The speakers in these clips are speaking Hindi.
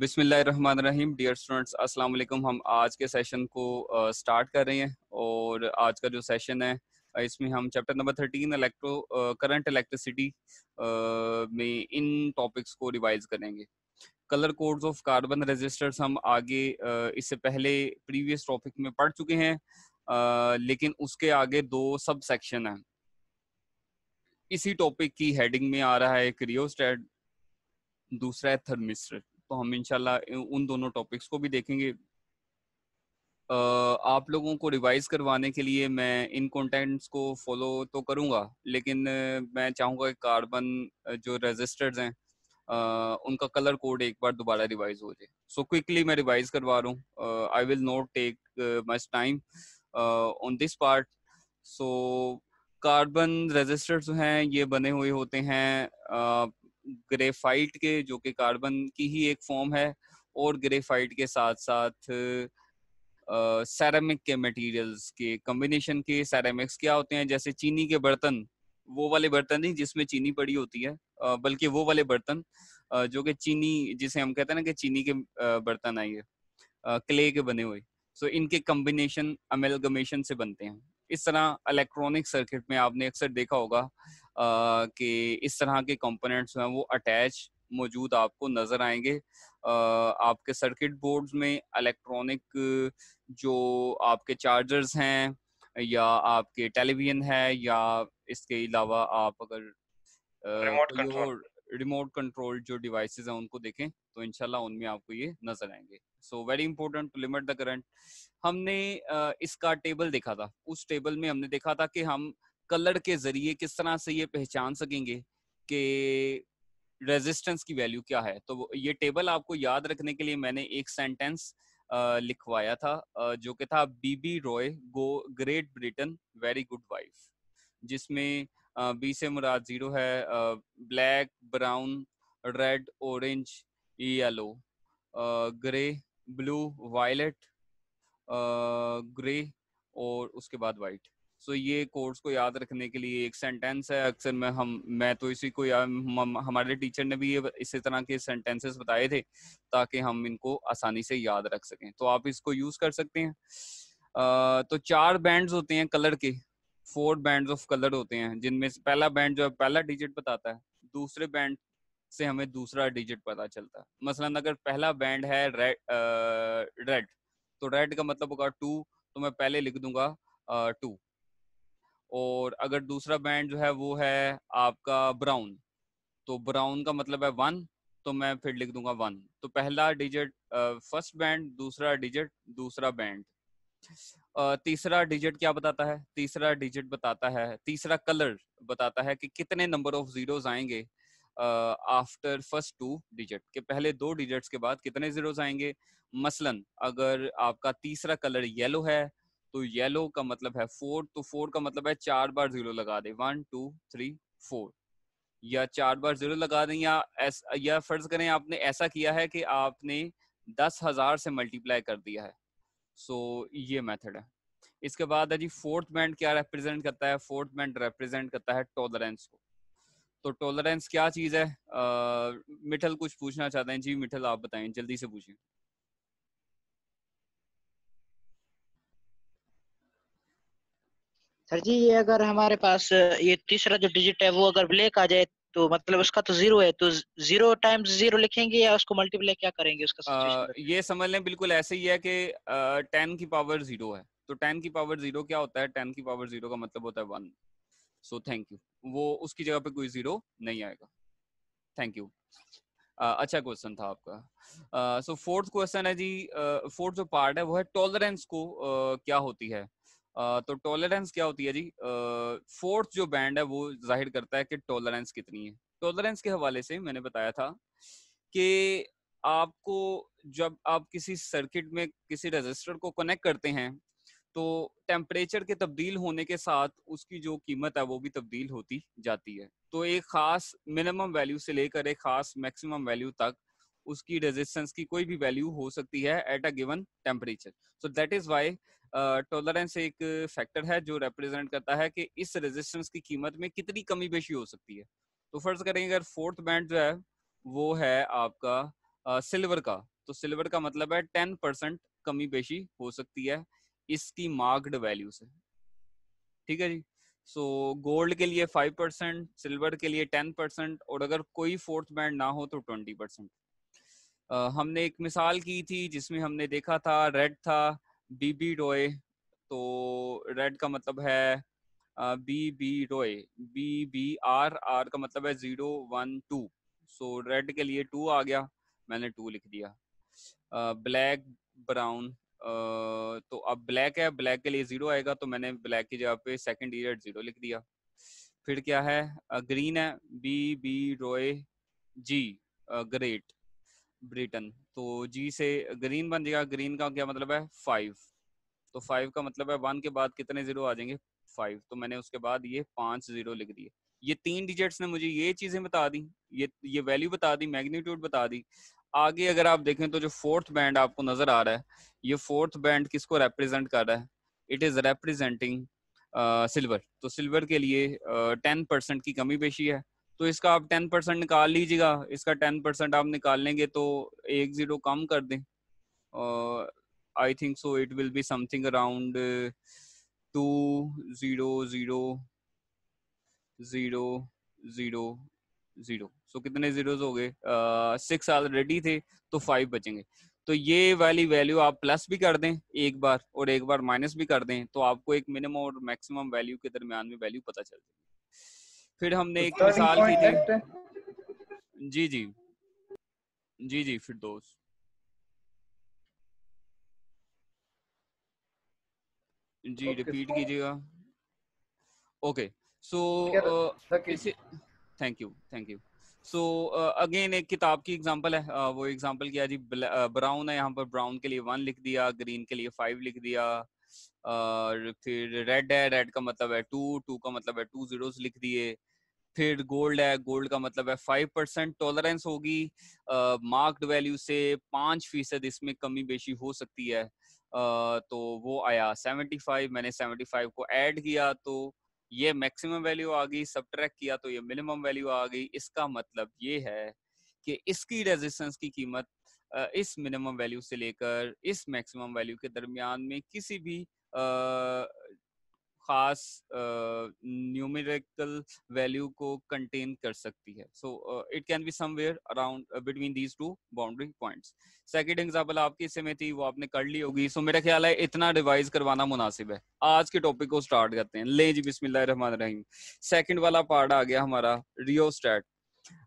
बिसमीम डियर स्टूडेंट्स अस्सलाम वालेकुम हम आज के सेशन को स्टार्ट कर रहे हैं और आज का जो सेशन है इसमें हम chapter number thirteen electro current electricity में इन टॉपिक्स को रिवाइज करेंगे colour codes of carbon resistors हम आगे इससे पहले प्रीवियस टॉपिक में पढ़ चुके हैं लेकिन उसके आगे दो सब सेक्शन हैं इसी टॉपिक की हेडिंग में आ रहा है क्रियोस्टेट दूसरा है थर्मिस्टर तो हम इनशाला उन दोनों टॉपिक्स को भी देखेंगे आप लोगों को रिवाइज करवाने के लिए मैं इन कंटेंट्स को फॉलो तो करूंगा लेकिन मैं चाहूंगा कि कार्बन जो रजिस्टर्ड हैं उनका कलर कोड एक बार दोबारा रिवाइज हो जाए सो क्विकली मैं रिवाइज करवा रहा हूँ I will not take much time on this part so carbon resistors हैं ये बने हुए होते हैं ग्रेफाइट के जो कि कार्बन की ही एक फॉर्म है और ग्रेफाइट के साथ साथ सेरेमिक के मटेरियल्स के कम्बिनेशन के सेरेमिक्स क्या होते हैं जैसे चीनी के बर्तन वो वाले बर्तन नहीं जिसमें चीनी पड़ी होती है बल्कि वो वाले बर्तन जो कि चीनी जिसे हम कहते हैं ना कि चीनी के बर्तन आइए क्ले के बने हुए सो इनके कम्बिनेशन अमेलगमेशन से बनते हैं इस तरह इलेक्ट्रॉनिक सर्किट में आपने अक्सर देखा होगा कि इस तरह के कंपोनेंट्स हैं वो अटैच मौजूद आपको नजर आएंगे आपके सर्किट बोर्ड्स में इलेक्ट्रॉनिक जो आपके चार्जर्स हैं या आपके टेलीविजन है या इसके अलावा आप अगर रिमोट कंट्रोल जो डिवाइसेस हैं उनको देखें तो इनशाला उनमें आपको ये नजर आएंगे so very important to limit the current हमने इसका टेबल देखा था उस टेबल में हमने देखा था कि हम कलर के जरिए किस तरह से ये पहचान सकेंगे कि रेजिस्टेंस की वैल्यू क्या है तो ये टेबल आपको याद रखने के लिए मैंने एक सेंटेंस लिखवाया था जो कि था BB Roy go great Britain very good wife जिसमें बी से मुराद जीरो है black brown red orange yellow grey blue violet grey और उसके बाद वाइट सो so, ये कोर्स को याद रखने के लिए एक सेंटेंस है अक्सर मैं हम मैं तो इसी को या, हम, हमारे टीचर ने भी ये इसी तरह के सेंटेंसेस बताए थे ताकि हम इनको आसानी से याद रख सकें तो आप इसको यूज कर सकते हैं आ, तो चार बैंड्स होते हैं कलर के फोर बैंड्स ऑफ कलर होते हैं जिनमें से पहला बैंड जो है पहला डिजिट बताता है दूसरे बैंड से हमें दूसरा डिजिट पता चलता है मसलन अगर पहला बैंड है रेड रेड तो रेड का मतलब होगा टू तो मैं पहले लिख दूंगा टू और अगर दूसरा बैंड जो है वो है आपका ब्राउन तो ब्राउन का मतलब है वन तो मैं फिर लिख दूंगा वन तो पहला डिजिट फर्स्ट बैंड दूसरा डिजिट दूसरा बैंड अच्छा। तीसरा डिजिट क्या बताता है तीसरा डिजिट बताता है तीसरा कलर बताता है कि कितने नंबर ऑफ जीरोस आएंगे आफ्टर फर्स्ट टू डिजिट के पहले दो डिजिट्स के बाद कितने जीरोस आएंगे मसलन अगर आपका तीसरा कलर येलो है तो येलो का मतलब है फोर तो फोर का मतलब है चार बार जीरो लगा दे वन टू थ्री फोर या चार बार जीरो लगा दें या एस, या फर्ज करें आपने ऐसा किया है कि आपने दस हजार से मल्टीप्लाई कर दिया है सो so, ये मेथड है इसके बाद है जी फोर्थ बैंड क्या रिप्रेजेंट करता है फोर्थ बैंड रिप्रेजेंट करता है टॉलरेंस को तो टॉलरेंस क्या चीज है मिठल कुछ पूछना चाहते हैं जी मिठल आप बताएं जल्दी से पूछें सर जी ये अगर हमारे पास ये तीसरा जो डिजिट है वो अगर ब्लैक आ जाए तो मतलब उसका तो जीरो है तो जीरो टाइम्स जीरो लिखेंगे या उसको मल्टीप्लाई क्या करेंगे उसका आ, ये समझ लें बिल्कुल ऐसे ही है कि टेन की पावर जीरो है तो टेन की पावर जीरो क्या होता है टेन की पावर जीरो का मतलब होता है वन सो थैंक यू वो उसकी जगह पे कोई जीरो नहीं आएगा थैंक यू uh, अच्छा क्वेश्चन था आपका सो फोर्थ क्वेश्चन है जी फोर्थ uh, जो पार्ट है वो है टॉलरेंस को uh, क्या होती है तो टॉलरेंस क्या होती है जी फोर्थ जो बैंड है वो जाहिर करता है कि टॉलरेंस कितनी है टॉलरेंस के हवाले से मैंने बताया था कि आपको जब आप किसी सर्किट में किसी रजिस्टर को कनेक्ट करते हैं तो टेम्परेचर के तब्दील होने के साथ उसकी जो कीमत है वो भी तब्दील होती जाती है तो एक खास मिनिमम वैल्यू से लेकर एक खास मैक्सिमम वैल्यू तक उसकी रेजिस्टेंस की कोई भी वैल्यू हो सकती है at a given temperature so that is why tolerance एक फैक्टर है जो रिप्रेजेंट करता है कि इस रेजिस्टेंस की कीमत में कितनी कमी बेशी हो सकती है तो फर्ज करेंगे अगर फोर्थ बैंड जो है वो है आपका सिल्वर uh, का तो सिल्वर का मतलब है टेन परसेंट कमी बेशी हो सकती है इसकी मार्क्ड वैल्यू से ठीक है जी सो so, गोल्ड के लिए फाइव परसेंट सिल्वर के लिए टेन परसेंट और अगर कोई फोर्थ बैंड ना हो तो ट्वेंटी परसेंट हमने एक मिसाल की थी जिसमें हमने देखा था रेड था बी बी डोए तो रेड का मतलब है बी बी डोए बी बी आर आर का मतलब है zero one two so red के लिए टू आ गया मैंने टू लिख दिया ब्लैक uh, ब्राउन uh, तो अब ब्लैक है ब्लैक के लिए जीरो आएगा तो मैंने ब्लैक की जगह पे सेकंड ईयर जीरो लिख दिया फिर क्या है ग्रीन है बी बी रोए जी ग्रेट ब्रिटेन तो जी से ग्रीन बन जाएगा ग्रीन का क्या मतलब है फाइव तो फाइव का मतलब है वन के बाद कितने जीरो आ जाएंगे फाइव तो मैंने उसके बाद ये पांच जीरो लिख दिए ये तीन डिजिट्स ने मुझे ये चीजें बता दी ये ये वैल्यू बता दी मैग्नीट्यूड बता दी आगे अगर आप देखें तो जो फोर्थ बैंड आपको नजर आ रहा है ये फोर्थ बैंड किसको रेप्रेजेंट कर रहा है इट इज रेप्रेजेंटिंग सिल्वर तो सिल्वर के लिए टेन uh, परसेंट की कमी पेशी है तो इसका आप टेन परसेंट निकाल लीजिएगा इसका टेन परसेंट आप निकाल लेंगे तो एक जीरो कम कर दें I think so it will be something around two zero zero zero zero zero so कितने जीरोस हो गए सिक्स uh, ऑलरेडी थे तो फाइव बचेंगे तो ये वाली वैल्यू आप प्लस भी कर दें एक बार और एक बार माइनस भी कर दें तो आपको एक मिनिमम और मैक्सिमम वैल्यू के दरमियान में वैल्यू पता चल जाएगी फिर हमने एक मिसाल की थी जी जी जी जी फिर दोस्त जी रिपीट कीजिएगा okay so thank you thank you so again एक किताब की एग्जांपल है uh, वो एग्जांपल किया जी ब्राउन uh, है यहाँ पर ब्राउन के लिए वन लिख दिया ग्रीन के लिए फाइव लिख दिया और फिर रेड है रेड का मतलब है टू टू का मतलब है टू जीरोस लिख दिए फिर गोल्ड है गोल्ड का मतलब है फाइव परसेंट टॉलरेंस होगी मार्क्ड वैल्यू से पांच फीसद इसमें कमी बेशी हो सकती है uh, तो वो आया सेवेंटी फाइव मैंने सेवेंटी फाइव को ऐड किया तो ये मैक्सिमम वैल्यू आ गई सब किया तो ये मिनिमम वैल्यू आ गई इसका मतलब ये है कि इसकी रेजिस्टेंस की कीमत इस मिनिमम वैल्यू से लेकर इस मैक्सिमम वैल्यू के दरमियान में किसी भी खास न्यूमेरिकल वैल्यू को कंटेन कर सकती है so it can be somewhere around between these two boundary points second example आपकी इसे में थी वो आपने कर ली होगी सो so, मेरा ख्याल है इतना रिवाइज करवाना मुनासिब है आज के टॉपिक को स्टार्ट करते हैं ले जी बिस्मिल्लाह रहमान रहीम सेकंड वाला पार्ट आ गया हमारा रियो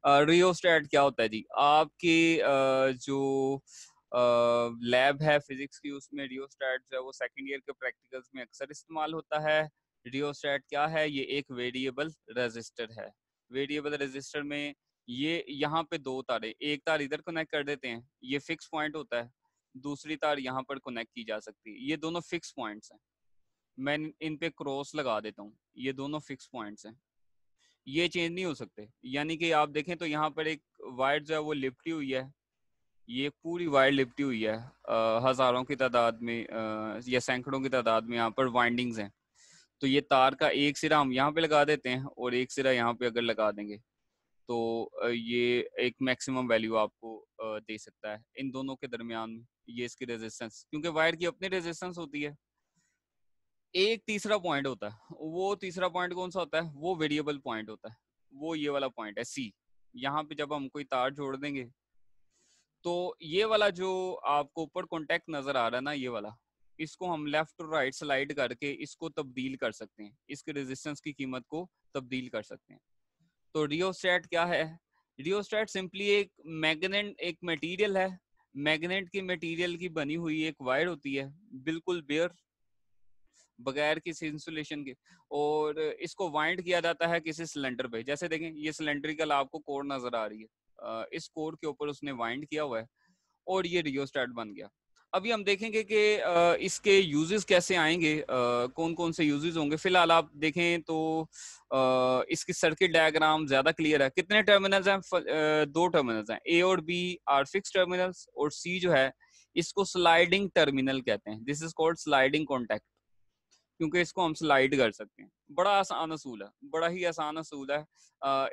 रियोस्टेट क्या होता है जी आपकी जो लैब है फिजिक्स की उसमें रियोस्टेट जो है वो सेकेंड ईयर के प्रैक्टिकल्स में अक्सर इस्तेमाल होता है रियोस्टेट क्या है ये एक वेरिएबल रजिस्टर है वेरिएबल रजिस्टर में ये यहाँ पे दो तारे एक तार इधर कनेक्ट कर देते हैं ये फिक्स पॉइंट होता है दूसरी तार यहाँ पर कनेक्ट की जा सकती है ये दोनों फिक्स पॉइंट्स हैं मैं इन पे क्रॉस लगा देता हूँ ये दोनों फिक्स पॉइंट्स हैं ये चेंज नहीं हो सकते यानी कि आप देखें तो यहाँ पर एक वायर जो है वो लिपटी हुई है ये पूरी वायर लिपटी हुई है आ, हजारों की तादाद में आ, या सैकड़ों की तादाद में यहाँ पर वाइंडिंग्स हैं तो ये तार का एक सिरा हम यहाँ पे लगा देते हैं और एक सिरा यहाँ पे अगर लगा देंगे तो ये एक मैक्सिमम वैल्यू आपको दे सकता है इन दोनों के दरमियान में ये इसकी रेजिस्टेंस क्योंकि वायर की अपनी रेजिस्टेंस होती है एक तीसरा पॉइंट होता है वो तीसरा पॉइंट कौन सा होता है वो वेरिएबल पॉइंट होता है वो ये वाला पॉइंट है सी यहाँ पे जब हम कोई तार जोड़ देंगे तो ये वाला जो आपको ऊपर कॉन्टेक्ट नजर आ रहा है ना ये वाला इसको हम लेफ्ट और राइट स्लाइड करके इसको तब्दील कर सकते हैं इसके रेजिस्टेंस की कीमत को तब्दील कर सकते हैं तो रियोस्टेट क्या है रियोस्टेट सिंपली एक मैग्नेट एक मटेरियल है मैग्नेट की मटेरियल की बनी हुई एक वायर होती है बिल्कुल बेयर बगैर किसी इंसुलेशन के और इसको वाइंड किया जाता है किसी सिलेंडर पे जैसे देखें ये सिलेंड्रिकल आपको कोर नजर आ रही है इस कोर के ऊपर उसने वाइंड किया हुआ है और ये रियोस्टैट बन गया अभी हम देखेंगे कि इसके यूजेस कैसे आएंगे कौन कौन से यूजेस होंगे फिलहाल आप देखें तो इसकी सर्किट डायग्राम ज्यादा क्लियर है कितने टर्मिनल्स हैं दो टर्मिनल्स हैं ए और बी आर फिक्स टर्मिनल्स और सी जो है इसको स्लाइडिंग टर्मिनल कहते हैं this is called sliding contact क्योंकि इसको हम स्लाइड कर सकते हैं बड़ा आसान असूल है बड़ा ही आसान असूल है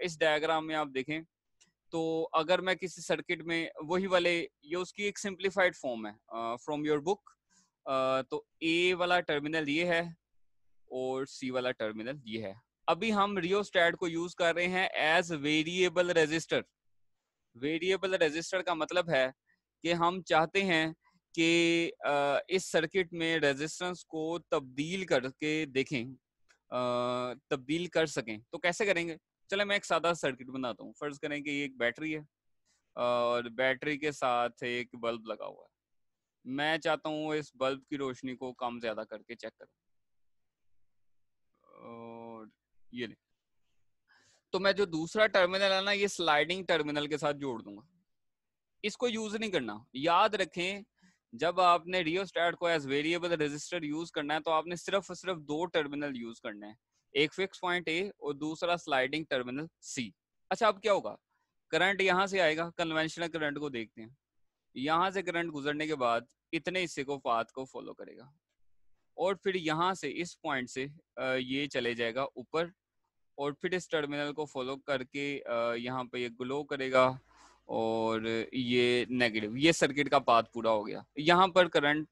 इस डायग्राम में आप देखें तो अगर मैं किसी सर्किट में वही वाले ये उसकी एक सिंप्लीफाइड फॉर्म है फ्रॉम योर बुक तो ए वाला टर्मिनल ये है और सी वाला टर्मिनल ये है अभी हम रियोस्टैट को यूज कर रहे हैं as variable resistor variable resistor का मतलब है कि हम चाहते हैं कि इस सर्किट में रेजिस्टेंस को तब्दील करके देखें तब्दील कर सकें तो कैसे करेंगे चले मैं एक सादा सर्किट बनाता हूँ फर्ज करें कि ये एक बैटरी है और बैटरी के साथ एक बल्ब लगा हुआ है मैं चाहता हूँ इस बल्ब की रोशनी को कम ज्यादा करके चेक करूँ और ये ले तो मैं जो दूसरा टर्मिनल है ना ये स्लाइडिंग टर्मिनल के साथ जोड़ दूंगा इसको यूज नहीं करना याद रखें जब आपने रियोस्टैट को एज वेरिएबल रजिस्टर यूज करना है तो आपने सिर्फ और सिर्फ दो टर्मिनल यूज करने हैं एक फिक्स पॉइंट ए और दूसरा स्लाइडिंग टर्मिनल सी अच्छा अब क्या होगा करंट यहाँ से आएगा कन्वेंशनल करंट को देखते हैं यहाँ से करंट गुजरने के बाद इतने हिस्से को पाथ को फॉलो करेगा और फिर यहाँ से इस पॉइंट से ये चले जाएगा ऊपर और फिर इस टर्मिनल को फॉलो करके यहाँ पे ये ग्लो करेगा और ये नेगेटिव ये सर्किट का पाथ पूरा हो गया यहाँ पर करंट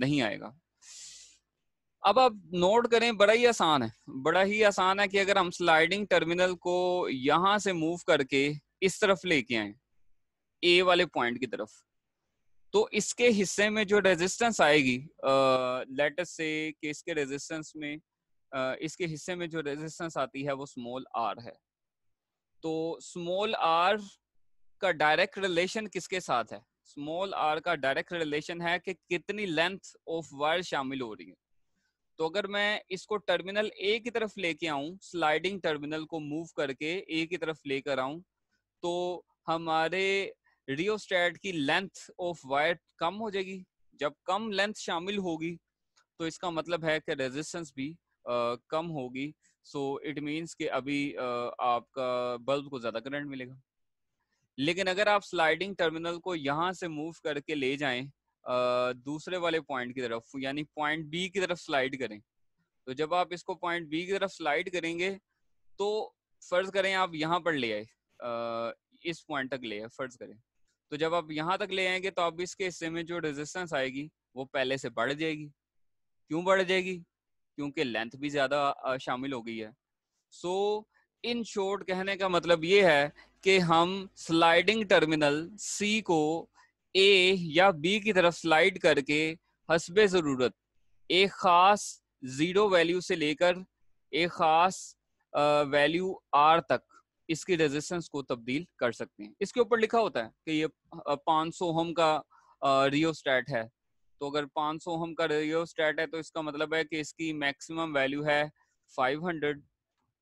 नहीं आएगा अब आप नोट करें बड़ा ही आसान है बड़ा ही आसान है कि अगर हम स्लाइडिंग टर्मिनल को यहां से मूव करके इस तरफ लेके आए ए वाले पॉइंट की तरफ तो इसके हिस्से में जो रेजिस्टेंस आएगी लेटर से कि इसके रेजिस्टेंस में आ, इसके हिस्से में जो रेजिस्टेंस आती है वो स्मॉल आर है तो स्मॉल आर का डायरेक्ट रिलेशन किसके साथ है स्मॉल आर का डायरेक्ट रिलेशन है कि कितनी लेंथ ऑफ वायर शामिल हो रही है तो अगर मैं इसको टर्मिनल ए की तरफ लेके आऊं स्लाइडिंग टर्मिनल को मूव करके ए की तरफ लेकर आऊं तो हमारे रियोस्टेट की लेंथ ऑफ वायर कम हो जाएगी जब कम लेंथ शामिल होगी तो इसका मतलब है कि रेजिस्टेंस भी आ, कम होगी सो इट मीन्स कि अभी आ, आपका बल्ब को ज़्यादा करंट मिलेगा लेकिन अगर आप स्लाइडिंग टर्मिनल को यहाँ से मूव करके ले जाएं दूसरे वाले पॉइंट की तरफ यानी पॉइंट बी की तरफ स्लाइड करें तो जब आप इसको पॉइंट बी की तरफ स्लाइड करेंगे तो फर्ज करें आप यहाँ पर ले आए इस पॉइंट तक ले आए फर्ज करें तो जब आप यहाँ तक ले आएंगे तो अब इसके हिस्से में जो रेजिस्टेंस आएगी वो पहले से बढ़ जाएगी क्यों बढ़ जाएगी क्योंकि लेंथ भी ज्यादा शामिल हो गई है सो so, इन शॉर्ट कहने का मतलब ये है कि हम स्लाइडिंग टर्मिनल सी को ए या बी की तरफ स्लाइड करके हसबे ज़रूरत एक ख़ास ज़ीरो वैल्यू से लेकर एक ख़ास वैल्यू आर तक इसकी रेजिस्टेंस को तब्दील कर सकते हैं इसके ऊपर लिखा होता है कि ये 500 सौ होम का रियोस्टैट है तो अगर 500 सौ होम का रियोस्टैट है तो इसका मतलब है कि इसकी मैक्सिमम वैल्यू है 500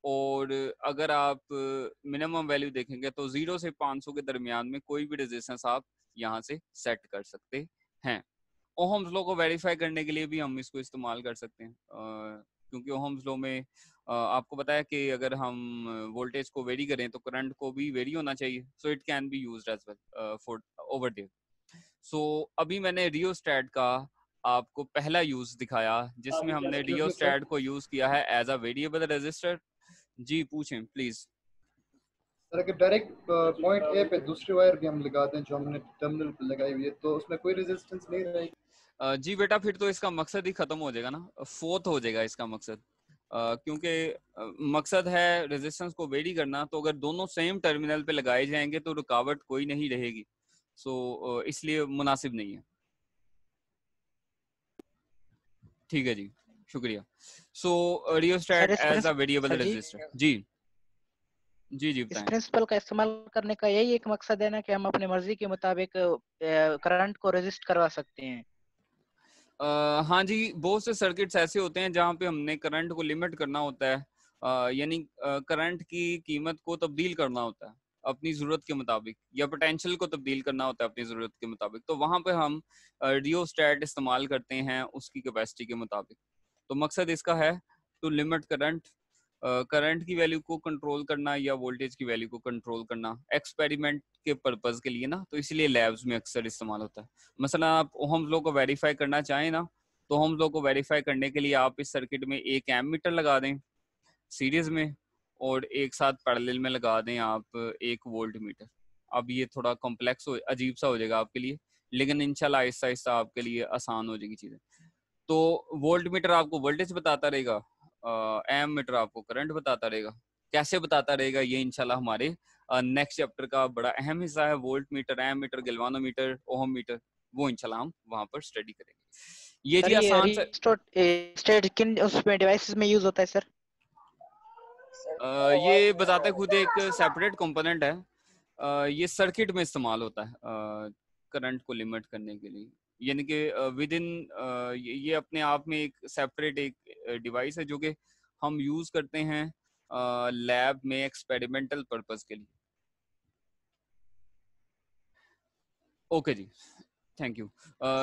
और अगर आप मिनिमम वैल्यू देखेंगे तो जीरो से पांच सौ के दरमियान में कोई भी रेजिस्टेंस आप यहाँ से सेट कर सकते हैं ओहम्स लो को वेरीफाई करने के लिए भी हम इसको इस्तेमाल कर सकते हैं आ, क्योंकि ओहम्स लो में आ, आपको बताया कि अगर हम वोल्टेज को वेरी करें तो करंट को भी वेरी होना चाहिए so it can be use as well for over day सो अभी मैंने रियोस्टैट का आपको पहला यूज दिखाया जिसमें हाँ, हमने रियोस्टैट को यूज किया है एज अ वेरिएबल रजिस्टर जी पूछें प्लीज सर अगर डायरेक्ट पॉइंट ए पे दूसरी वायर भी हम लगा दें जो हमने टर्मिनल पे लगाई हुई है तो उसमें कोई रेजिस्टेंस नहीं रहेगी जी बेटा फिर तो इसका मकसद ही खत्म हो जाएगा ना फोर्थ हो जाएगा इसका मकसद क्योंकि मकसद है रेजिस्टेंस को वेरी करना तो अगर दोनों सेम टर्मिनल पे लगाए जाएंगे तो रुकावट कोई नहीं रहेगी सो इसलिए मुनासिब नहीं है ठीक है जी शुक्रिया so rheostat as a variable resistor जी जी जी इस प्रिंसिपल का इस्तेमाल करने का यही एक मकसद है ना कि हम अपने मर्जी के मुताबिक करंट uh, को रजिस्ट करवा सकते हैं Uh, हाँ जी बहुत से सर्किट्स ऐसे होते हैं जहाँ पे हमने करंट को लिमिट करना होता है uh, यानी करंट uh, की कीमत को तब्दील करना होता है अपनी जरूरत के मुताबिक या पोटेंशियल को तब्दील करना होता है अपनी जरूरत के मुताबिक तो वहां पे हम रियोस्टैट इस्तेमाल करते हैं उसकी कैपेसिटी के मुताबिक तो मकसद इसका है टू लिमिट करंट करंट की वैल्यू को कंट्रोल करना या वोल्टेज की वैल्यू को कंट्रोल करना एक्सपेरिमेंट के पर्पज के लिए ना तो इसलिए लैब्स में अक्सर इस्तेमाल होता है मसला आप ओहम लोग को वेरीफाई करना चाहें ना तो हम लोग को वेरीफाई करने के लिए आप इस सर्किट में एक एम मीटर लगा दें सीरीज में और एक साथ पैरेलल में लगा दें आप एक वोल्ट मीटर अब ये थोड़ा कॉम्प्लेक्स हो अजीब सा हो जाएगा आपके लिए लेकिन इनशाला आहिस्ता आहिस्ता आपके लिए आसान हो जाएगी चीज़ें तो वोल्ट मीटर आपको वोल्टेज बताता रहेगा एम मीटर आपको करंट बताता रहेगा कैसे बताता रहेगा ये इनशाला हमारे नेक्स्ट चैप्टर का बड़ा अहम हिस्सा है voltmeter ammeter galvanometer ohmmeter वो इनशाला हम वहां पर स्टडी करेंगे ये जी आसान सर किन उसमें डिवाइसेस में यूज होता है सर ये बताते खुद एक सेपरेट कंपोनेंट है ये सर्किट में इस्तेमाल होता है करंट को लिमिट करने के लिए यानी कि विद इन ये अपने आप में एक सेपरेट एक डिवाइस है जो कि हम यूज करते हैं लैब में एक्सपेरिमेंटल पर्पज के लिए ओके okay जी thank you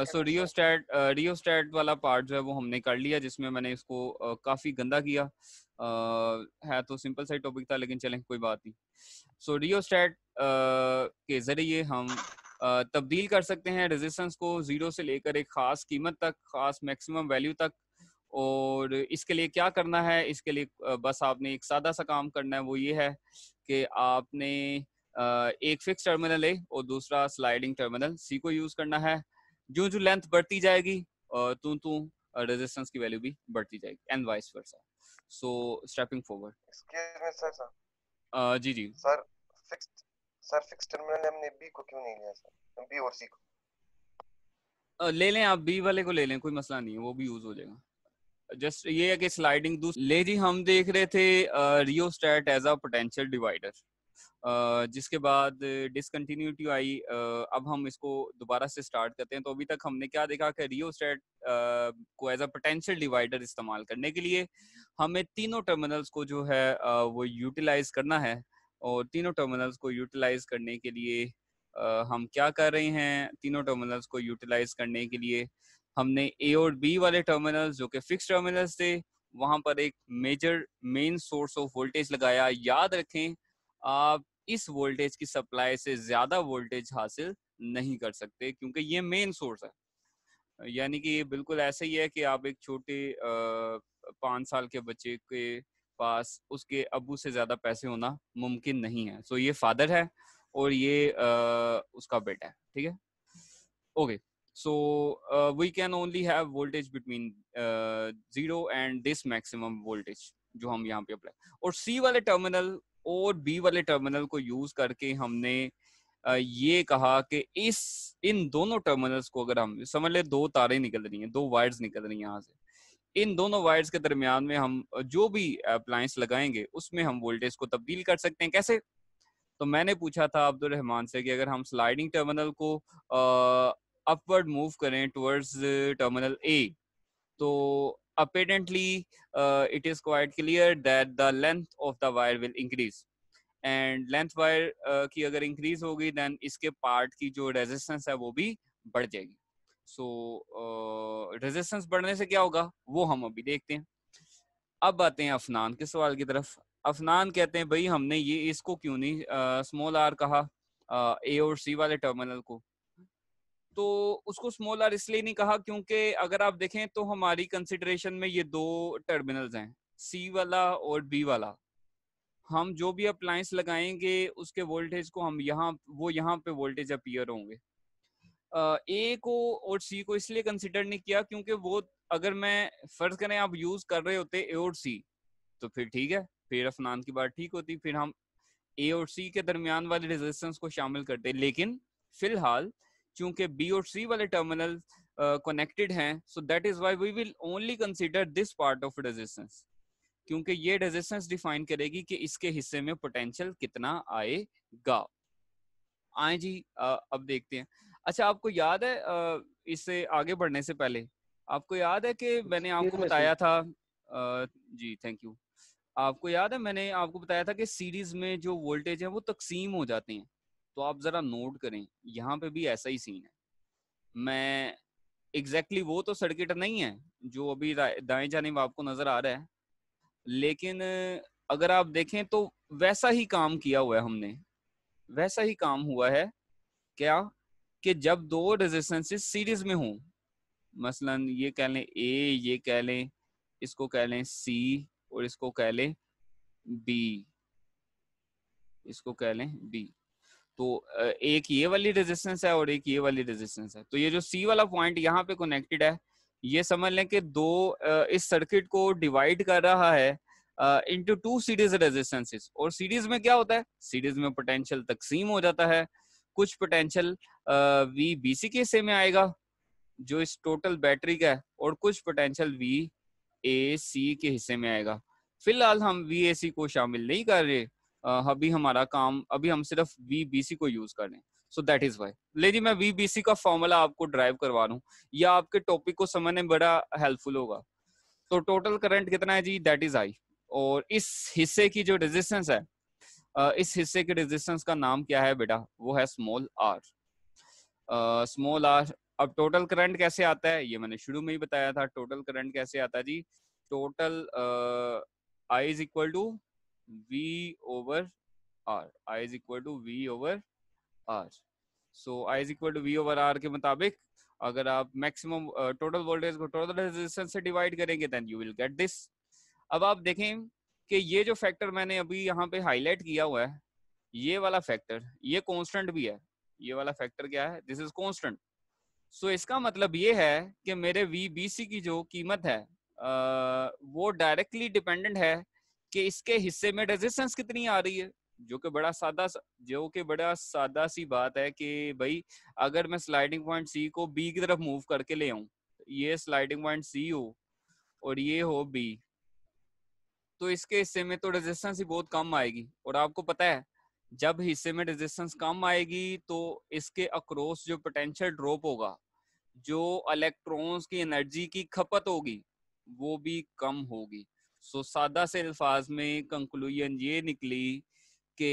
so rheostat rheostat वाला पार्ट जो है वो हमने कर लिया जिसमें मैंने इसको uh, काफी गंदा किया uh, है तो सिंपल सा टॉपिक था लेकिन चलें कोई बात नहीं सो रियो स्टैट के जरिए हम तब्दील कर सकते हैं रेजिस्टेंस को ज़ीरो से लेकर एक ख़ास कीमत तक ख़ास मैक्सिमम वैल्यू तक और इसके लिए क्या करना है इसके लिए बस आपने एक सादा सा काम करना है वो ये है कि आपने एक फिक्स टर्मिनल ले और दूसरा स्लाइडिंग टर्मिनल सी को यूज़ करना है जो जो लेंथ बढ़ती जाएगी तू तू रेजिस्टेंस की वैल्यू भी बढ़ती जाएगी and vice versa so stepping forward जी जी sir fixed sir fix terminal हमने बी को क्यों नहीं लिया सर बी और सी को ले लें आप बी वाले को ले लें कोई मसला नहीं है वो भी यूज हो जाएगा जस्ट ये है कि स्लाइडिंग ले जी हम देख रहे थे rheostat as a potential divider जिसके बाद डिसकंटिन्यूटी आई uh, अब हम इसको दोबारा से स्टार्ट करते हैं तो अभी तक हमने क्या देखा कि रियोस्टैट uh, को एज अ पोटेंशियल डिवाइडर इस्तेमाल करने के लिए हमें तीनों टर्मिनल्स को जो है uh, वो यूटिलाइज करना है uh, और तीनों टर्मिनल्स को यूटिलाइज करने के लिए हम क्या कर रहे हैं तीनों टर्मिनल्स को यूटिलाइज करने के लिए हमने ए और बी वाले टर्मिनल्स जो कि फिक्स टर्मिनल्स थे वहां पर एक major main source of voltage लगाया याद रखें आप इस वोल्टेज की सप्लाई से ज्यादा वोल्टेज हासिल नहीं कर सकते क्योंकि ये मेन सोर्स है यानी कि ये बिल्कुल ऐसा ही है कि आप एक छोटे पाँच साल के बच्चे के पास उसके अबू से ज्यादा पैसे होना मुमकिन नहीं है सो so, ये फादर है और ये uh, उसका बेटा है ठीक है okay so we can only have voltage between zero and this maximum voltage जो हम यहाँ पे अप्लाई और सी वाले टर्मिनल और बी वाले टर्मिनल को यूज करके हमने ये कहा कि इस इन दोनों टर्मिनल्स को अगर हम समझ ले दो तारे निकल रही हैं दो वायर्स निकल रही हैं यहाँ से इन दोनों वायर्स के दरमियान में हम जो भी अप्लायंस लगाएंगे उसमें हम वोल्टेज को तब्दील कर सकते हैं कैसे तो मैंने पूछा था अब्दुल रहमान से कि अगर हम स्लाइडिंग टर्मिनल को अपवर्ड मूव करें टुवर्ड्स टर्मिनल ए तो apparently it is quite clear that the length of the wire will increase and length wire की अगर इंक्रीज होगी देन इसके पार्ट की जो रेजिस्टेंस है वो भी बढ़ जाएगी सो so, रेजिस्टेंस uh, बढ़ने से क्या होगा वो हम अभी देखते हैं अब आते हैं अफनान के सवाल की तरफ अफनान कहते हैं भाई हमने ये इसको क्यों नहीं स्मॉल uh, आर कहा ए और सी वाले टर्मिनल को तो उसको स्मॉल आर इसलिए नहीं कहा क्योंकि अगर आप देखें तो हमारी कंसिडरेशन में ये दो टर्मिनल्स हैं सी वाला और बी वाला हम जो भी अप्लायंस लगाएंगे उसके वोल्टेज को हम यहाँ वो यहाँ पे वोल्टेज अपियर होंगे ए को और सी को इसलिए कंसिडर नहीं किया क्योंकि वो अगर मैं फर्ज करें आप यूज कर रहे होते ए और सी तो फिर ठीक है फिर अफनान की बात ठीक होती फिर हम ए और सी के दरमियान वाले रेजिस्टेंस को शामिल करते लेकिन फिलहाल चूंकि बी और सी वाले टर्मिनल कनेक्टेड uh, हैं so that is why we will only consider this part of resistance क्योंकि ये रेजिस्टेंस डिफाइन करेगी कि इसके हिस्से में पोटेंशियल कितना आएगा आए जी आ, अब देखते हैं अच्छा आपको याद है इससे आगे बढ़ने से पहले आपको याद है कि मैंने आपको बताया था जी थैंक यू आपको याद है मैंने आपको बताया था कि सीरीज में जो वोल्टेज है वो तकसीम हो जाते हैं तो आप जरा नोट करें यहाँ पे भी ऐसा ही सीन है मैं एग्जैक्टली exactly वो तो सर्किट नहीं है जो अभी दाएं जाने आपको नजर आ रहा है लेकिन अगर आप देखें तो वैसा ही काम किया हुआ है हमने वैसा ही काम हुआ है क्या कि जब दो रेजिस्टेंसेस सीरीज में हो मसलन ये कह लें ए ये कह लें इसको कह लें सी और इसको कह लें बी इसको कह लें बी तो एक ये वाली रेजिस्टेंस है और एक ये वाली रेजिस्टेंस है तो ये जो सी वाला पॉइंट यहाँ पे कनेक्टेड है ये समझ लें कि दो इस सर्किट को डिवाइड कर रहा है इंटू टू सीरीज रेजिस्टेंसेस और सीरीज में क्या होता है सीरीज में पोटेंशियल तकसीम हो जाता है कुछ पोटेंशियल वी बीसी के हिस्से में आएगा जो इस टोटल बैटरी का है और कुछ पोटेंशियल वी ए सी के हिस्से में आएगा फिलहाल हम वी ए सी को शामिल नहीं कर रहे अभी हमारा काम अभी हम सिर्फ वी बी सी को यूज कर रहे हैं सो दैट इज वाई ले जी मैं वी बी सी का फॉर्मूला आपको ड्राइव करवा रहा या आपके टॉपिक को समझने में बड़ा हेल्पफुल होगा तो टोटल करंट कितना है जी दैट इज आई और इस हिस्से की जो रेजिस्टेंस है इस हिस्से के रेजिस्टेंस का नाम क्या है बेटा वो है स्मॉल आर स्मॉल आर अब टोटल करंट कैसे आता है ये मैंने शुरू में ही बताया था टोटल करंट कैसे आता है जी total I is equal to V over R I is equal to V over R so I is equal to V over R के मुताबिक अगर आप मैक्सिमम टोटल वोल्टेज को टोटल रेजिस्टेंस से डिवाइड करेंगे then you will get this अब आप देखें कि ये जो फैक्टर मैंने अभी यहाँ पे हाईलाइट किया हुआ है ये वाला फैक्टर ये कॉन्स्टेंट भी है ये वाला फैक्टर क्या है दिस इज कॉन्स्टेंट सो इसका मतलब ये है कि मेरे वी की जो कीमत है आ, वो डायरेक्टली डिपेंडेंट है कि इसके हिस्से में रेजिस्टेंस कितनी आ रही है जो कि बड़ा सादा जो कि बड़ा सादा सी बात है कि भाई अगर मैं स्लाइडिंग पॉइंट सी को बी की तरफ मूव करके ले आऊं ये स्लाइडिंग पॉइंट सी हो और ये हो बी तो इसके हिस्से में तो रेजिस्टेंस ही बहुत कम आएगी और आपको पता है जब हिस्से में रेजिस्टेंस कम आएगी तो इसके अक्रॉस जो पोटेंशियल ड्रॉप होगा जो इलेक्ट्रॉन्स की एनर्जी की खपत होगी वो भी कम होगी सो सादा से अल्फाज में कंक्लूजन ये निकली कि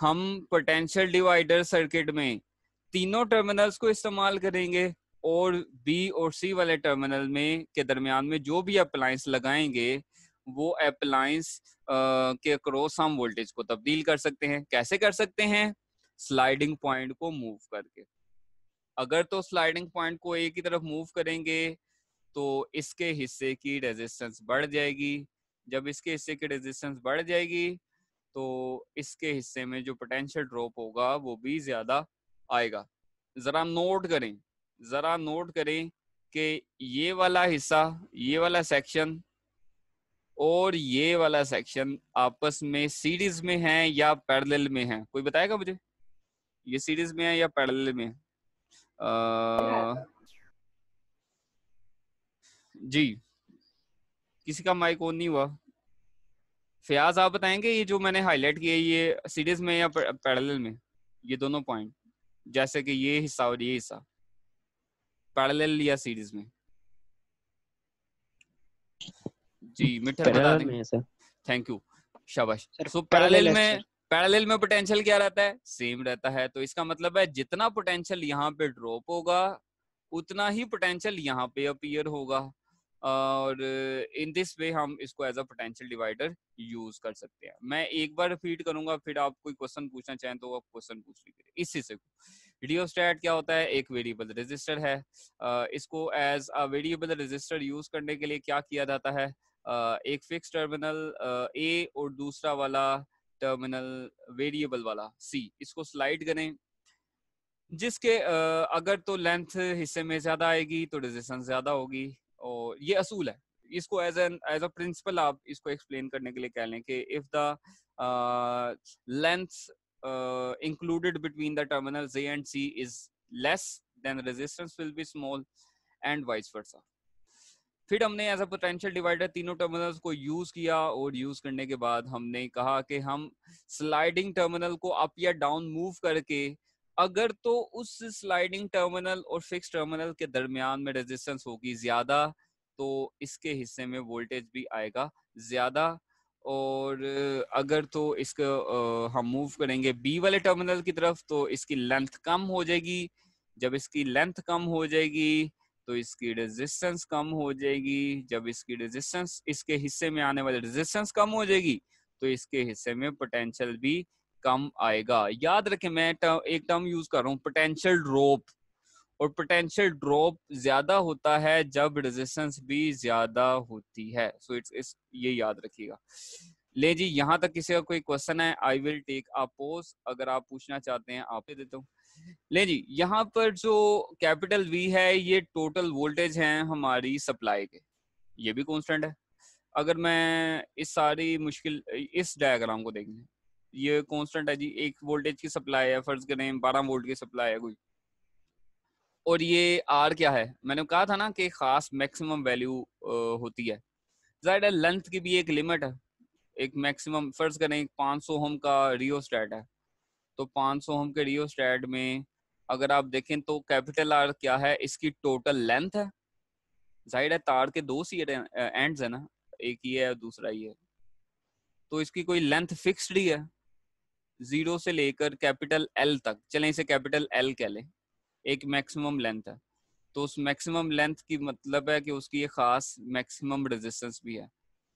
हम पोटेंशियल डिवाइडर सर्किट में तीनों टर्मिनल्स को इस्तेमाल करेंगे और बी और सी वाले टर्मिनल में के दरमियान में जो भी अप्लायंस लगाएंगे वो अप्लायंस के अक्रॉस हम वोल्टेज को तब्दील कर सकते हैं कैसे कर सकते हैं स्लाइडिंग पॉइंट को मूव करके अगर तो स्लाइडिंग पॉइंट को एक ही तरफ मूव करेंगे तो इसके हिस्से की रेजिस्टेंस बढ़ जाएगी जब इसके हिस्से की रेजिस्टेंस बढ़ जाएगी तो इसके हिस्से में जो पोटेंशियल ड्रॉप होगा वो भी ज्यादा आएगा जरा नोट करें जरा नोट करें कि ये वाला हिस्सा ये वाला सेक्शन और ये वाला सेक्शन आपस में सीरीज में है या पैरेलल में है कोई बताएगा मुझे ये सीरीज में है या पैरेलल में आ, जी किसी का माइक ऑन नहीं हुआ फयाज आप बताएंगे ये जो मैंने हाईलाइट किया ये सीरीज में या पैरेलल में ये दोनों पॉइंट जैसे कि ये हिस्सा और ये हिस्सा पैरेलल या सीरीज में जी मिडटर्म बता दें थैंक यू शाबाश सो पैरेलल में पैरेलल में पोटेंशियल क्या रहता है सेम रहता है तो इसका मतलब है जितना पोटेंशियल यहाँ पे ड्रॉप होगा उतना ही पोटेंशियल यहाँ पे अपीयर होगा और इन दिस वे हम इसको as a potential divider use कर सकते हैं मैं एक बार रिपीट करूंगा फिर आप कोई क्वेश्चन पूछना चाहें तो आप क्वेश्चन पूछ लीजिए इसी से रियोस्टैट क्या होता है एक वेरिएबल रजिस्टर है इसको as a variable resistor use करने के लिए क्या किया जाता है एक फिक्स टर्मिनल ए और दूसरा वाला टर्मिनल वेरिएबल वाला सी इसको स्लाइड करें जिसके अगर तो लेंथ हिस्से में ज्यादा आएगी तो रेजिस्टेंस ज्यादा होगी और ये असूल है इसको as an as a principle आप इसको एक्सप्लेन करने के लिए कह लें कि if the length included between the terminal A and C is less than resistance will be small and vice versa फिर हमने एज अ पोटेंशियल डिवाइडर तीनों टर्मिनल्स को यूज किया और यूज करने के बाद हमने कहा कि हम स्लाइडिंग टर्मिनल को अप या डाउन मूव करके अगर तो उस स्लाइडिंग टर्मिनल और फिक्स टर्मिनल के दरमियान में रेजिस्टेंस होगी ज्यादा तो इसके हिस्से में वोल्टेज भी आएगा ज्यादा और अगर तो इसको हम मूव करेंगे बी वाले टर्मिनल की तरफ तो इसकी लेंथ कम हो जाएगी जब इसकी लेंथ कम हो जाएगी तो इसकी रेजिस्टेंस कम हो जाएगी जब इसकी रेजिस्टेंस इसके हिस्से में आने वाली रेजिस्टेंस कम हो जाएगी तो इसके हिस्से में पोटेंशियल भी कम आएगा याद रखें मैं टर्म, एक टर्म यूज कर रहा हूँ पोटेंशियल ड्रॉप और पोटेंशियल ड्रॉप ज्यादा होता है जब रेजिस्टेंस भी ज्यादा होती है सो so इट्स ये याद रखिएगा ले जी यहाँ तक किसी का कोई क्वेश्चन है आई विल टेक आप पोज अगर आप पूछना चाहते हैं आप देता हूँ ले जी यहाँ पर जो कैपिटल वी है ये टोटल वोल्टेज है हमारी सप्लाई के ये भी कॉन्स्टेंट है अगर मैं इस सारी मुश्किल इस डायग्राम को देखें ये कांस्टेंट है जी एक वोल्टेज की सप्लाई है फर्ज करें बारह वोल्ट की सप्लाई है कोई और ये आर क्या है मैंने कहा था ना कि खास मैक्सिमम वैल्यू होती है लेंथ की भी एक लिमिट है एक मैक्सिमम फर्ज करें एक 500 होम का रियो स्टैट है तो 500 होम के रियो स्टैट में अगर आप देखें तो कैपिटल आर क्या है इसकी टोटल लेंथ है जाहिर है तार के दो सी एंड है ना एक ये है दूसरा ये तो इसकी कोई लेंथ फिक्सड ही है जीरो से लेकर कैपिटल एल तक चले इसे कैपिटल एल कह लें एक मैक्सिमम लेंथ है तो उस मैक्सिमम लेंथ की मतलब है कि उसकी ये खास मैक्सिमम रेजिस्टेंस भी है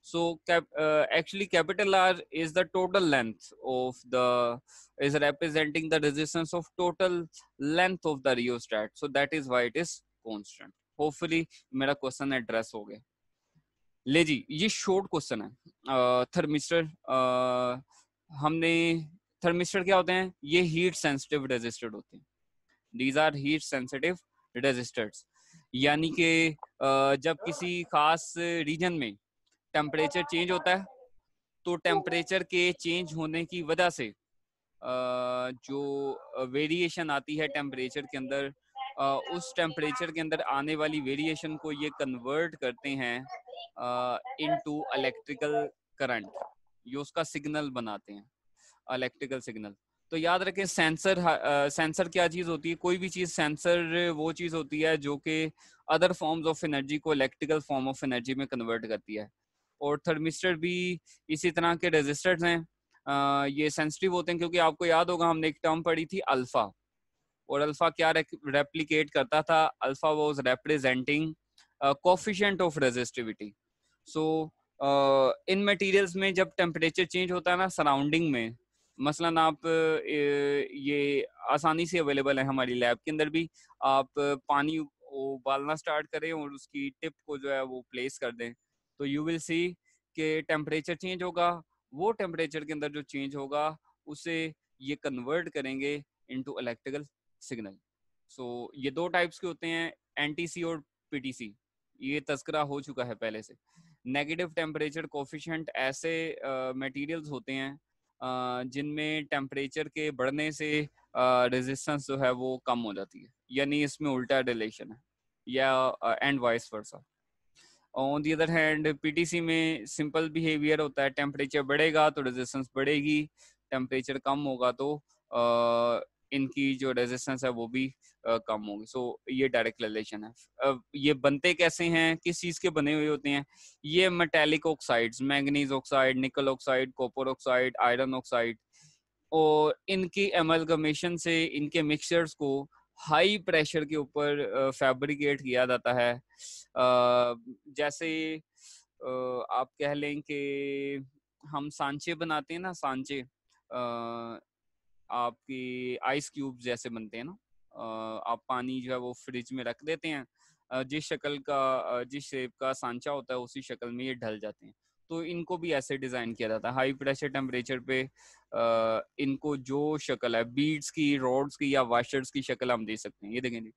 So cap, uh, actually capital R is the total length of the, is representing the resistance of total length of the rheostat. So that is why it is constant. Hopefully mera question address ho gaya le ji ye short question hai thermistor uh, uh, हमने थर्मिस्टर क्या होते हैं ये हीट सेंसिटिव रेजिस्टेड होते हैं these are heat sensitive resistors यानी कि जब किसी खास रीजन में टेम्परेचर चेंज होता है तो टेम्परेचर के चेंज होने की वजह से जो वेरिएशन आती है टेम्परेचर के अंदर उस टेम्परेचर के अंदर आने वाली वेरिएशन को ये कन्वर्ट करते हैं इनटू इलेक्ट्रिकल करंट ये उसका सिग्नल बनाते हैं इलेक्ट्रिकल सिग्नल तो याद रखें सेंसर सेंसर क्या चीज़ होती है कोई भी चीज़ सेंसर वो चीज़ होती है जो कि अदर फॉर्म्स ऑफ एनर्जी को इलेक्ट्रिकल फॉर्म ऑफ एनर्जी में कन्वर्ट करती है और थर्मिस्टर भी इसी तरह के रजिस्टर्स हैं ये सेंसिटिव होते हैं क्योंकि आपको याद होगा हमने एक टर्म पढ़ी थी अल्फ़ा और अल्फ़ा क्या रेप्लीकेट करता था alpha was representing coefficient of resistivity so इन मटेरियल्स में जब टेम्परेचर चेंज होता है ना सराउंडिंग में मसलन आप ये आसानी से अवेलेबल है हमारी लैब के अंदर भी आप पानी उबालना स्टार्ट करें और उसकी टिप को जो है वो प्लेस कर दें तो यू विल सी के टेम्परेचर चेंज होगा वो टेम्परेचर के अंदर जो चेंज होगा उसे ये कन्वर्ट करेंगे इनटू इलेक्ट्रिकल सिग्नल सो ये दो टाइप्स के होते हैं एनटीसी और पीटीसी ये तस्करा हो चुका है पहले से नेगेटिव टेम्परेचर कोफिशेंट ऐसे मटेरियल्स uh, होते हैं uh, जिनमें टेम्परेचर के बढ़ने से रेजिस्टेंस uh, जो है वो कम हो जाती है यानी इसमें उल्टा रिलेशन है या and vice versa on the other hand PTC में सिंपल बिहेवियर होता है टेम्परेचर बढ़ेगा तो रेजिस्टेंस बढ़ेगी टेम्परेचर कम होगा तो आ, इनकी जो रेजिस्टेंस है वो भी आ, कम होगी सो so, ये डायरेक्ट रिलेशन है अब ये बनते कैसे हैं किस चीज़ के बने हुए होते हैं ये metallic oxides manganese oxide nickel oxide copper oxide iron oxide और इनकी एमलगमेशन से इनके मिक्सचर्स को हाई प्रेशर के ऊपर फैब्रिकेट किया जाता है जैसे आप कह लें कि हम सांचे बनाते हैं ना सांचे आपकी आइस क्यूब जैसे बनते हैं ना आप पानी जो है वो फ्रिज में रख देते हैं जिस शक्ल का जिस शेप का सांचा होता है उसी शक्ल में ये ढल जाते हैं तो इनको भी ऐसे डिजाइन किया जाता है हाई प्रेशर टेम्परेचर पे आ, इनको जो शक्ल है बीड्स की रोड्स की या वाशर्स की शक्ल हम दे सकते हैं ये देखें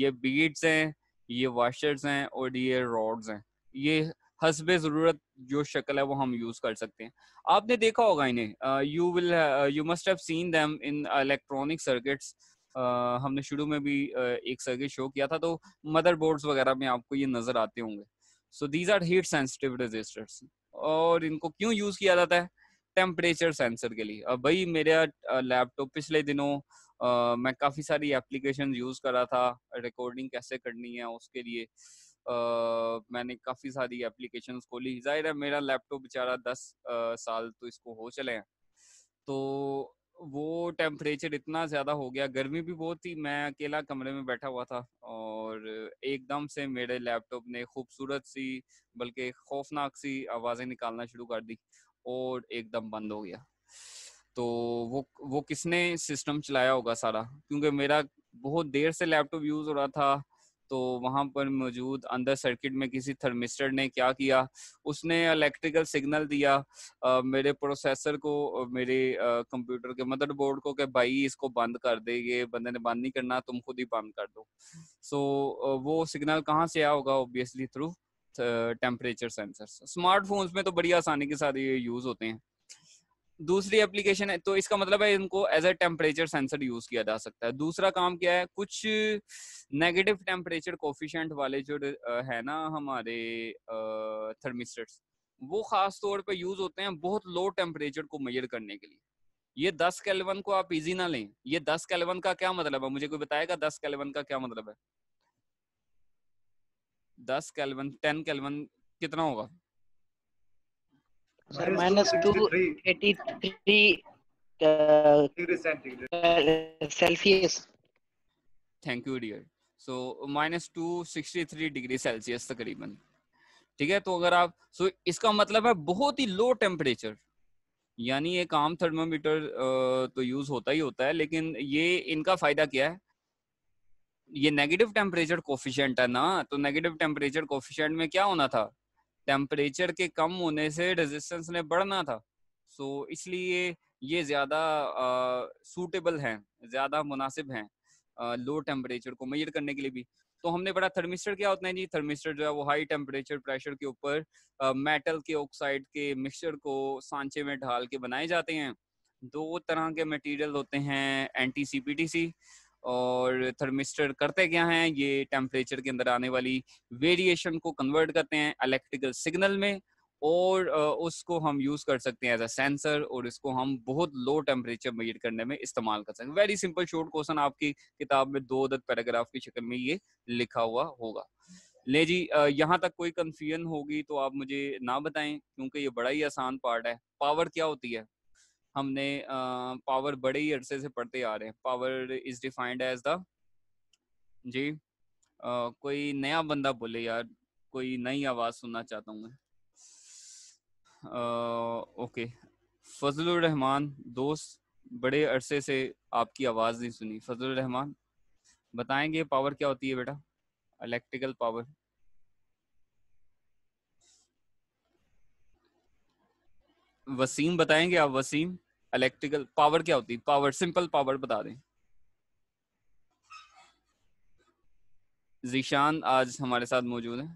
ये बीड्स हैं ये वाशर्स हैं और ये रोड्स हैं ये हसब ज़रूरत जो शक्ल है वो हम यूज़ कर सकते हैं आपने देखा होगा इन्हें you will you must have seen them in electronic circuits हमने शुरू में भी uh, एक सर्गे शो किया था तो मदरबोर्ड्स वगैरह में आपको ये नज़र आते होंगे so these are heat sensitive resistors और इनको क्यों यूज किया जाता है टेम्परेचर सेंसर के लिए भाई मेरा लैपटॉप पिछले दिनों आ, मैं काफी सारी एप्लीकेशन यूज कर रहा था रिकॉर्डिंग कैसे करनी है उसके लिए आ, मैंने काफी सारी एप्लीकेशन खोली जाहिर है मेरा लैपटॉप बेचारा दस आ, साल तो इसको हो चले हैं तो वो टेम्परेचर इतना ज्यादा हो गया गर्मी भी बहुत थी मैं अकेला कमरे में बैठा हुआ था और एकदम से मेरे लैपटॉप ने खूबसूरत सी बल्कि खौफनाक सी आवाजें निकालना शुरू कर दी और एकदम बंद हो गया तो वो वो किसने सिस्टम चलाया होगा सारा क्योंकि मेरा बहुत देर से लैपटॉप यूज हो रहा था तो वहां पर मौजूद अंदर सर्किट में किसी थर्मिस्टर ने क्या किया उसने इलेक्ट्रिकल सिग्नल दिया आ, मेरे प्रोसेसर को मेरे कंप्यूटर के मदरबोर्ड को कि भाई इसको बंद कर दे ये बंदे ने बंद नहीं करना तुम खुद ही बंद कर दो सो so, वो सिग्नल कहाँ से आया होगा obviously through temperature sensor smartphones में तो बड़ी आसानी के साथ ये यूज होते हैं दूसरी एप्लीकेशन है तो इसका मतलब है इनको as a temperature sensor use किया जा सकता है दूसरा काम क्या है कुछ नेगेटिव टेम्परेचर कोफिशेंट वाले जो है ना हमारे थर्मिस्टर्स वो खास तौर पे यूज होते हैं बहुत लो टेम्परेचर को मेजर करने के लिए ये दस कैलवन को आप इजी ना लें ये दस कैलवन का क्या मतलब है मुझे कोई बताएगा दस कैलवन का क्या मतलब है दस कैलवन टेन कैलवन कितना होगा minus two eighty three Celsius thank you dear so minus two sixty three degree Celsius तकरीबन ठीक है तो अगर आप सो so इसका मतलब है बहुत ही लो टेम्परेचर यानी एक आम थर्मामीटर तो यूज होता ही होता है लेकिन ये इनका फायदा क्या है ये नेगेटिव टेम्परेचर कोफिशियंट है ना तो नेगेटिव टेम्परेचर कोफिशियंट में क्या होना था टेम्परेचर के कम होने से रेजिस्टेंस ने बढ़ना था सो so, इसलिए ये ज़्यादा सूटेबल हैं ज़्यादा मुनासिब हैं लो टेम्परेचर को मैयर करने के लिए भी तो हमने पढ़ा थर्मिस्टर क्या होता है जी थर्मिस्टर जो है वो हाई टेम्परेचर प्रेशर के ऊपर मेटल के ऑक्साइड के मिक्सचर को सांचे में ढाल के बनाए जाते हैं दो तरह के मटेरियल होते हैं एन टी और थर्मिस्टर करते क्या हैं ये टेम्परेचर के अंदर आने वाली वेरिएशन को कन्वर्ट करते हैं इलेक्ट्रिकल सिग्नल में और उसको हम यूज कर सकते हैं एज अ सेंसर और इसको हम बहुत लो टेम्परेचर मेजर करने में इस्तेमाल कर सकते हैं वेरी सिंपल शॉर्ट क्वेश्चन आपकी किताब में दो दत पैराग्राफ की शक्ल में ये लिखा हुआ होगा ले जी यहाँ तक कोई कंफ्यूजन होगी तो आप मुझे ना बताएं क्योंकि ये बड़ा ही आसान पार्ट है पावर क्या होती है हमने पावर बड़े ही अरसे से पढ़ते आ रहे हैं power is defined as the जी uh, कोई नया बंदा बोले यार कोई नई आवाज सुनना चाहता हूँ मैं ओके फजल रहमान दोस्त बड़े अरसे से आपकी आवाज नहीं सुनी फजल रहमान बताएंगे पावर क्या होती है बेटा इलेक्ट्रिकल पावर वसीम बताएंगे आप वसीम इलेक्ट्रिकल पावर क्या होती है पावर सिंपल पावर बता दें जीशान आज हमारे साथ मौजूद है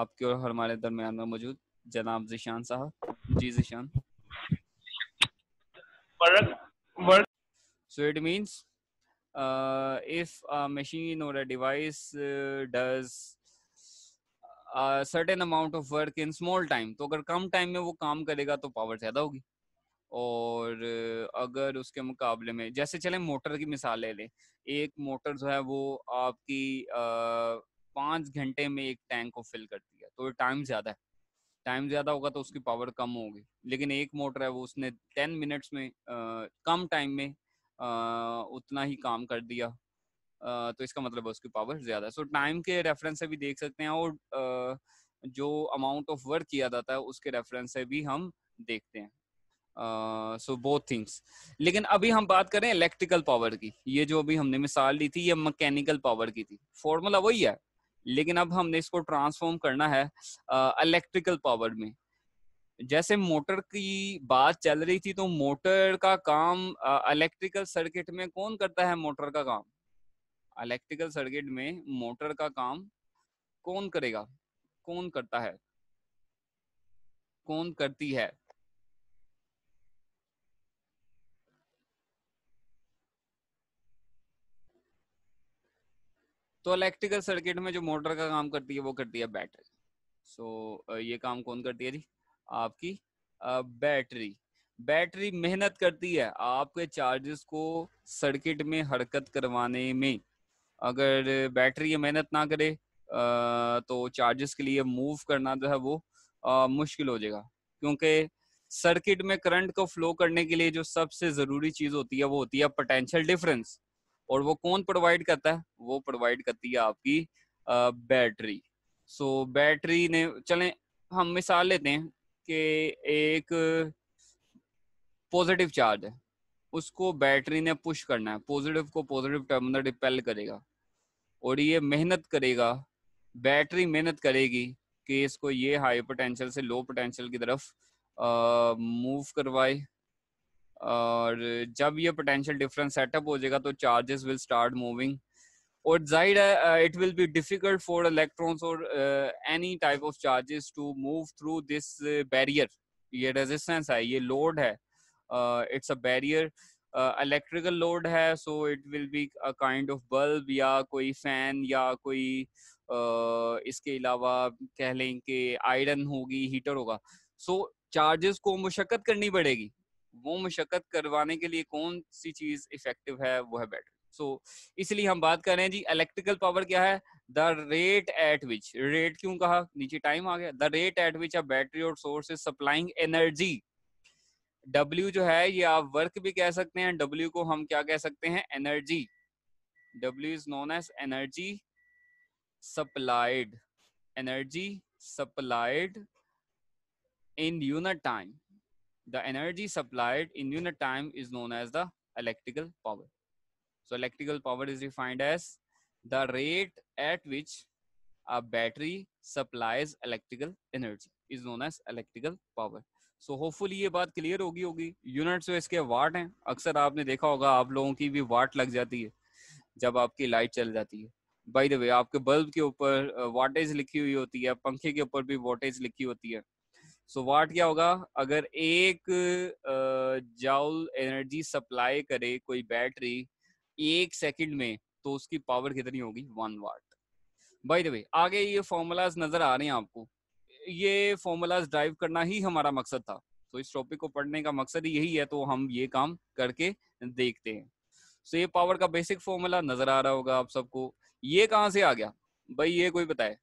आपके और हमारे दरमियान में मौजूद जनाब जीशान साहब ji Zeeshan so it means if machine और device does certain amount of work in small time तो अगर कम टाइम में वो काम करेगा तो पावर ज्यादा होगी और अगर उसके मुकाबले में जैसे चले मोटर की मिसाल ले लें एक मोटर जो है वो आपकी पाँच घंटे में एक टैंक को फिल करती है तो टाइम ज्यादा है टाइम ज्यादा होगा तो उसकी पावर कम होगी लेकिन एक मोटर है वो उसने टेन मिनट्स में आ, कम टाइम में आ, उतना ही काम कर दिया तो इसका मतलब है उसकी पावर ज्यादा है सो टाइम के रेफरेंस से भी देख सकते हैं और जो अमाउंट ऑफ वर्क किया जाता है उसके रेफरेंस से भी हम देखते हैं सो बोथ थिंग्स लेकिन अभी हम बात करें इलेक्ट्रिकल पावर की ये जो अभी हमने मिसाल ली थी ये मैकेनिकल पावर की थी फॉर्मूला वही है लेकिन अब हमने इसको ट्रांसफॉर्म करना है इलेक्ट्रिकल uh, पावर में जैसे मोटर की बात चल रही थी तो मोटर का काम इलेक्ट्रिकल uh, सर्किट में कौन करता है मोटर का काम इलेक्ट्रिकल सर्किट में मोटर का काम कौन करेगा कौन करता है कौन करती है तो इलेक्ट्रिकल सर्किट में जो मोटर का काम करती है वो करती है बैटरी सो so, ये काम कौन करती है जी आपकी बैटरी बैटरी मेहनत करती है आपके चार्जेस को सर्किट में हरकत करवाने में अगर बैटरी मेहनत ना करे तो चार्जेस के लिए मूव करना जो है वो मुश्किल हो जाएगा क्योंकि सर्किट में करंट को फ्लो करने के लिए जो सबसे जरूरी चीज होती है वो होती है पोटेंशियल डिफरेंस और वो कौन प्रोवाइड करता है वो प्रोवाइड करती है आपकी बैटरी सो so, बैटरी ने चले हम मिसाल लेते हैं कि एक पॉजिटिव चार्ज है उसको बैटरी ने पुश करना है पॉजिटिव को पॉजिटिव टर्मिनल रिपेल करेगा और ये मेहनत करेगा बैटरी मेहनत करेगी कि इसको ये हाई पोटेंशियल से लो पोटेंशियल की तरफ मूव करवाए और जब ये पोटेंशियल डिफरेंस सेटअप हो जाएगा तो चार्जेस विल स्टार्ट मूविंग और जाहिर है it will be difficult for electrons और any type of charges to move through this barrier ये रेजिस्टेंस है ये लोड है it's a barrier electrical load है so it will be a kind of bulb या कोई फैन या कोई uh, इसके अलावा कह लें कि आयरन होगी हीटर होगा सो चार्जेस को मुशक्क़त करनी पड़ेगी वो मुशक्क़त करवाने के लिए कौन सी चीज़ इफेक्टिव है वो है बैटरी सो so, इसलिए हम बात कर रहे हैं जी इलेक्ट्रिकल पावर क्या है the rate at which rate क्यों कहा नीचे टाइम आ गया the rate at which a battery और source is supplying energy W जो है ये आप वर्क भी कह सकते हैं W को हम क्या कह सकते हैं energy W is known as energy supplied energy supplied in unit time the energy supplied in unit time is known as the electrical power so electrical power is defined as the rate at which a battery supplies electrical energy is known as electrical power so so, hopefully ये बात क्लियर होगी होगी यूनिट्स जो तो इसके वाट हैं अक्सर आपने देखा होगा आप लोगों की भी वाट लग जाती है जब आपकी लाइट चल जाती है बाय द वे आपके बल्ब के ऊपर वाटेज लिखी हुई होती है पंखे के ऊपर भी वाटेज लिखी होती है सो so, वाट क्या होगा अगर एक जाउल एनर्जी सप्लाई करे कोई बैटरी एक सेकेंड में तो उसकी पावर कितनी होगी one watt by the way आगे ये फॉर्मूलाज नजर आ रहे हैं आपको ये फॉर्मूलाज ड्राइव करना ही हमारा मकसद था तो इस टॉपिक को पढ़ने का मकसद यही है तो हम ये काम करके देखते हैं सो ये पावर का बेसिक फॉर्मूला नजर आ रहा होगा आप सबको ये कहाँ से आ गया भाई ये कोई बताए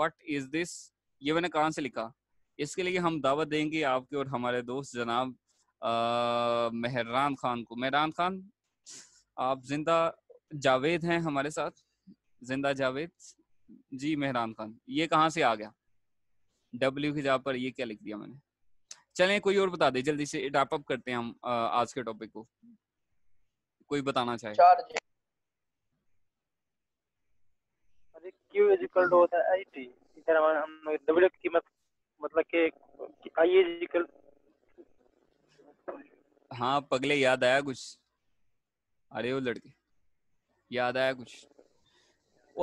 वट इज दिस ये मैंने कहाँ से लिखा इसके लिए हम दावत देंगे आपके और हमारे दोस्त जनाब मेहरान खान को मेहरान खान आप जिंदा जावेद हैं हमारे साथ जिंदा जावेद जी मेहरान खान ये कहाँ से आ गया डब्ल्यू की जगह पर ये क्या लिख दिया मैंने चलें कोई और बता दे जल्दी से रैप अप करते हैं हम आज के टॉपिक को कोई बताना चाहे अरे Q इक्वल टू होता है IT इधर हम W की कीमत मतलब के I इक्वल हाँ पगले याद आया कुछ अरे वो लड़के याद आया कुछ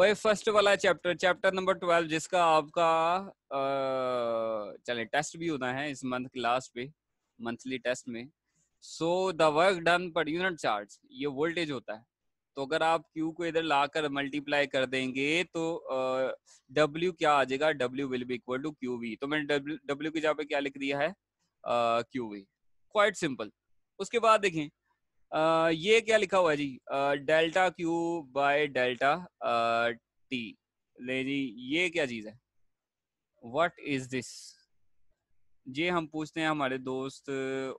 ओए फर्स्ट वाला चैप्टर चैप्टर नंबर ट्वेल्व जिसका आपका चले टेस्ट भी होना है इस मंथ के लास्ट पे मंथली टेस्ट में so the work done per unit charge ये वोल्टेज होता है तो अगर आप Q को इधर लाकर मल्टीप्लाई कर देंगे तो W क्या आ जाएगा W will be equal to Q V तो मैंने W W की जगह पे क्या लिख दिया है क्यू वी क्वाइट सिंपल उसके बाद देखें ये क्या लिखा हुआ है जी delta Q by delta T ले जी ये क्या चीज है व्हाट इज दिस ये हम पूछते हैं हमारे दोस्त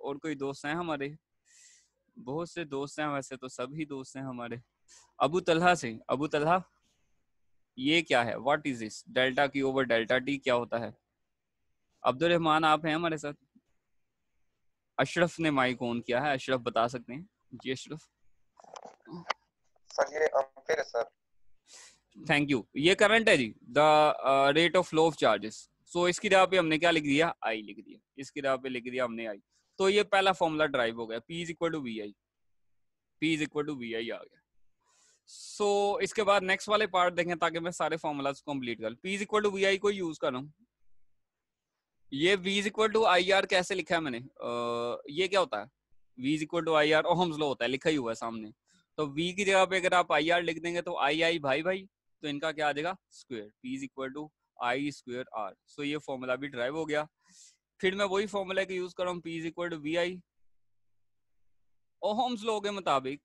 और कोई दोस्त हैं हमारे बहुत से दोस्त हैं वैसे तो सभी दोस्त हैं हमारे अबू तलहा से अबू तलहा ये क्या है what is this delta Q over delta T क्या होता है अब्दुल रहमान आप हैं हमारे साथ अशरफ ने माइक ऑन किया है अशरफ बता सकते हैं जी अशरफ सर थैंक यू ये करंट है जी the rate of flow of charges so इसकी जगह पे हमने क्या लिख दिया आई लिख दिया इसकी जगह पे लिख दिया हमने आई तो ये पहला फॉर्मूला ड्राइव हो गया P is equal to V I P is equal to V I आ गया सो so, इसके बाद नेक्स्ट वाले पार्ट देखें ताकि मैं सारे फॉर्मूलाज कंप्लीट कर P is equal to V I को यूज कर रहा हूँ ये V is equal to I R कैसे लिखा है मैंने uh, ये क्या होता है V equal to I R Ohm's law होता है लिखा ही हुआ है सामने तो वी की जगह पे अगर आप आई आर लिख देंगे तो आई आई भाई भाई तो इनका क्या आ जाएगा square P is equal to I square R so ये फॉर्मूला भी ड्राइव हो गया फिर मैं वही फॉर्मूला का यूज कर रहा हूँ P is equal to V I Ohm's law के मुताबिक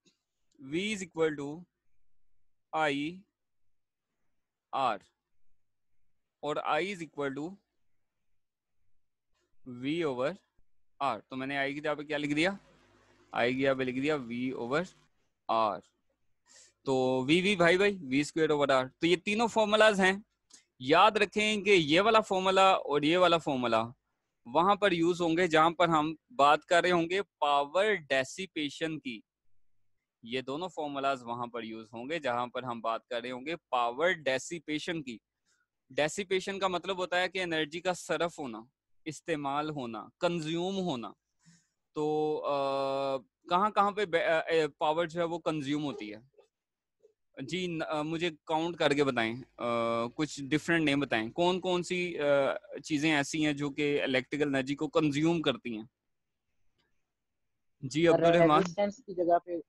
V is equal to I R और I is equal to V over R तो मैंने आई की जगह पे क्या लिख दिया आएगी यहाँ लिख दिया वी ओवर आर तो वी वी भाई भाई वी स्क्वेयर ओवर आर तो ये तीनों फॉर्मूलाज हैं याद रखें कि ये वाला फॉर्मूला और ये वाला फॉर्मूला वहां पर यूज होंगे जहां पर हम बात कर रहे होंगे पावर डेसिपेशन की ये दोनों फॉर्मूलाज वहां पर यूज होंगे जहां पर हम बात कर रहे होंगे पावर डेसिपेशन की डेसिपेशन का मतलब होता है कि एनर्जी का सरफ होना इस्तेमाल होना कंज्यूम होना तो कहाँ कहाँ पे पावर जो है वो कंज्यूम होती है जी न, मुझे काउंट करके बताएं आ, कुछ डिफरेंट नेम बताएं कौन कौन सी चीजें ऐसी हैं जो कि इलेक्ट्रिकल एनर्जी को कंज्यूम करती हैं जी अब्दुल रहमान की जगह पे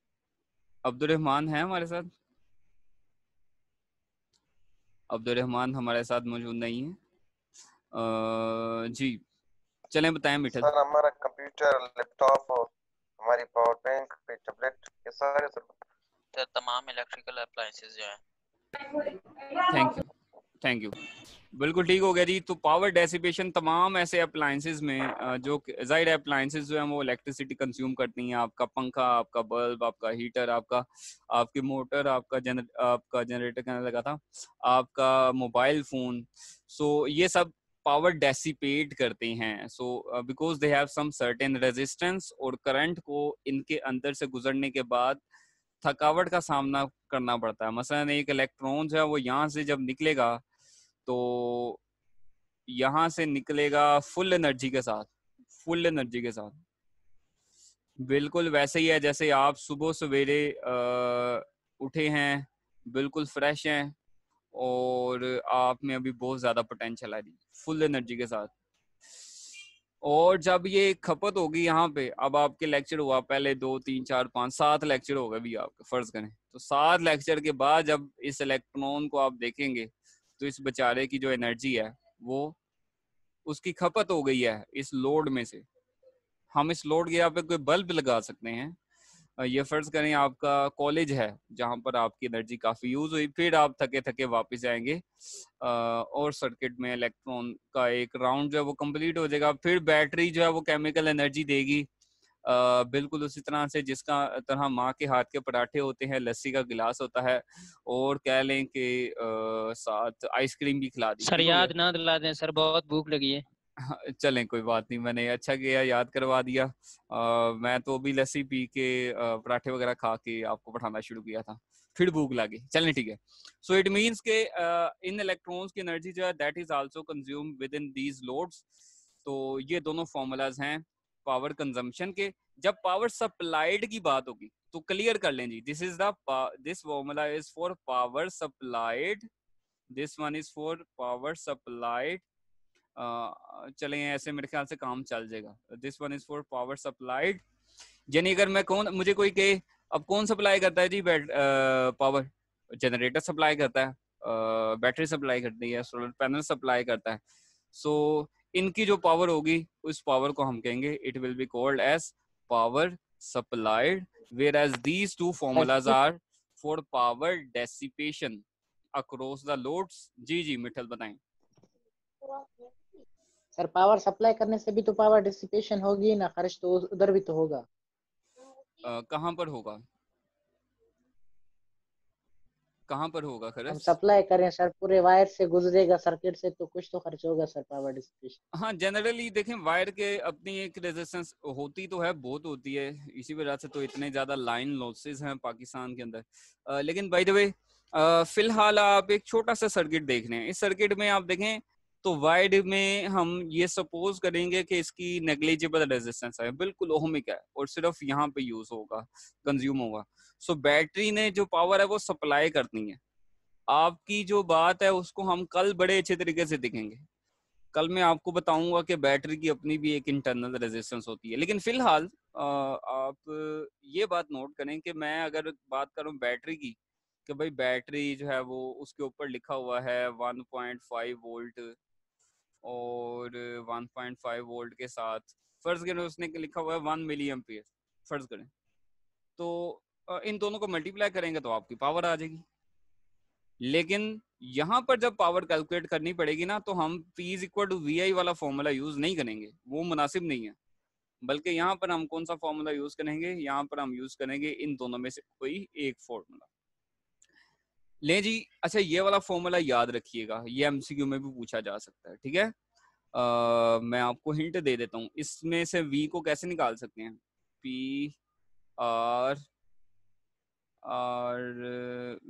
अब्दुल रहमान है हमारे साथ अब्दुल रहमान हमारे साथ मौजूद नहीं है आ, जी चले बताए मिठल सर हमारा कंप्यूटर लैपटॉप हमारी पावर बैंक टैबलेट ये सारे सर सर तमाम इलेक्ट्रिकल अप्लायंसेस जो है थैंक यू थैंक यू बिल्कुल ठीक हो गया जी तो पावर डेसिपेशन तमाम ऐसे अप्लायंसेज में जो जाहिर है अप्लायंसेज जो है वो इलेक्ट्रिसिटी कंज्यूम करती हैं आपका पंखा आपका बल्ब आपका हीटर आपका आपकी मोटर आपका जनर आपका जनरेटर कहने लगा था आपका मोबाइल फोन सो ये सब पावर डेसिपेट करते हैं so because they have some certain resistance और करंट को इनके अंदर से गुजरने के बाद थकावट का सामना करना पड़ता है मसलन एक इलेक्ट्रॉन जो है वो यहाँ से जब निकलेगा तो यहाँ से निकलेगा फुल एनर्जी के साथ फुल एनर्जी के साथ बिल्कुल वैसे ही है जैसे आप सुबह सवेरे uh, उठे हैं बिल्कुल फ्रेश हैं और आप में अभी बहुत ज़्यादा पोटेंशियल आ रही फुल एनर्जी के साथ और जब ये खपत होगी यहाँ पे अब आपके लेक्चर हुआ पहले दो तीन चार पांच सात लेक्चर हो गए भी आपके फर्ज करें तो सात लेक्चर के बाद जब इस इलेक्ट्रॉन को आप देखेंगे तो इस बेचारे की जो एनर्जी है वो उसकी खपत हो गई है इस लोड में से हम इस लोड के यहाँ पे कोई बल्ब लगा सकते हैं ये फर्ज करें आपका कॉलेज है जहां पर आपकी एनर्जी काफी यूज हुई फिर आप थके थके वापस आएंगे और सर्किट में इलेक्ट्रॉन का एक राउंड जो है वो कंप्लीट हो जाएगा फिर बैटरी जो है वो केमिकल एनर्जी देगी बिल्कुल उसी तरह से जिसका तरह माँ के हाथ के पराठे होते हैं लस्सी का गिलास होता है और कह लें कि साथ आइसक्रीम भी खिला दी सर याद ना दिला दें सर बहुत भूख लगी है चलें कोई बात नहीं मैंने अच्छा किया याद करवा दिया आ, मैं तो भी लस्सी पी के पराठे वगैरह खा के आपको पढ़ाना शुरू किया था फिर भूख लगी चलें ठीक है सो इट मीन्स के इन इलेक्ट्रॉन्स की एनर्जी जो है that is also consume within these loads तो ये दोनों फॉर्मूलाज हैं पावर कंजम्पशन के जब पावर सप्लाइड की बात होगी तो क्लियर कर लें जी this is this formula is for power supplied this one is for power supplied चले ऐसे मेरे ख्याल से काम चल जाएगा this one is for power supplied यानी अगर मैं कौन मुझे कोई कहे अब कौन सप्लाई करता है जी बैट पावर जनरेटर सप्लाई करता है बैटरी सप्लाई करती है सोलर पैनल सप्लाई करता है सो so, इनकी जो पावर होगी उस पावर को हम कहेंगे it will be called as power supplied whereas these two formulas are for power dissipation across the loads जी जी मिठल बताएं अगर पावर सप्लाई करने से भी तो पावर डिसिपेशन होगी ना खर्च तो उधर भी तो होगा कहाँ पर होगा कहाँ पर होगा खर्च सप्लाई करें सर पूरे वायर से गुजरेगा सर्किट से तो कुछ तो खर्च होगा सर पावर डिसिपेशन हाँ जनरली देखें वायर के अपनी एक रेजिस्टेंस होती तो है बहुत होती है इसी वजह से तो इतने ज्यादा लाइन लॉसेज हैं पाकिस्तान के अंदर लेकिन बाय द वे फिलहाल आप एक छोटा सा सर्किट देख रहे हैं इस सर्किट में आप देखें तो वाइड में हम ये सपोज करेंगे कि इसकी नेग्लिजिबल रेजिस्टेंस है बिल्कुल ओहमिक है और सिर्फ यहाँ पे यूज होगा कंज्यूम होगा सो so, बैटरी ने जो पावर है वो सप्लाई करनी है आपकी जो बात है उसको हम कल बड़े अच्छे तरीके से दिखेंगे कल मैं आपको बताऊंगा कि बैटरी की अपनी भी एक इंटरनल रेजिस्टेंस होती है लेकिन फिलहाल आप ये बात नोट करें कि मैं अगर बात करूं बैटरी की कि भाई बैटरी जो है वो उसके ऊपर लिखा हुआ है 1.5 वोल्ट और 1.5 वोल्ट के साथ फर्ज करें उसने लिखा हुआ है वन मिली एम फर्ज करें तो इन दोनों को मल्टीप्लाई करेंगे तो आपकी पावर आ जाएगी लेकिन यहां पर जब पावर कैलकुलेट करनी पड़ेगी ना तो हम P is equal to V I वाला फॉर्मूला यूज नहीं करेंगे वो मुनासिब नहीं है बल्कि यहाँ पर हम कौन सा फॉर्मूला यूज करेंगे यहाँ पर हम यूज करेंगे इन दोनों में से कोई एक फॉर्मूला ले जी अच्छा ये वाला फॉर्मूला याद रखिएगा ये एमसीक्यू में भी पूछा जा सकता है ठीक है मैं आपको हिंट दे देता हूँ इसमें से वी को कैसे निकाल सकते हैं पी आर आर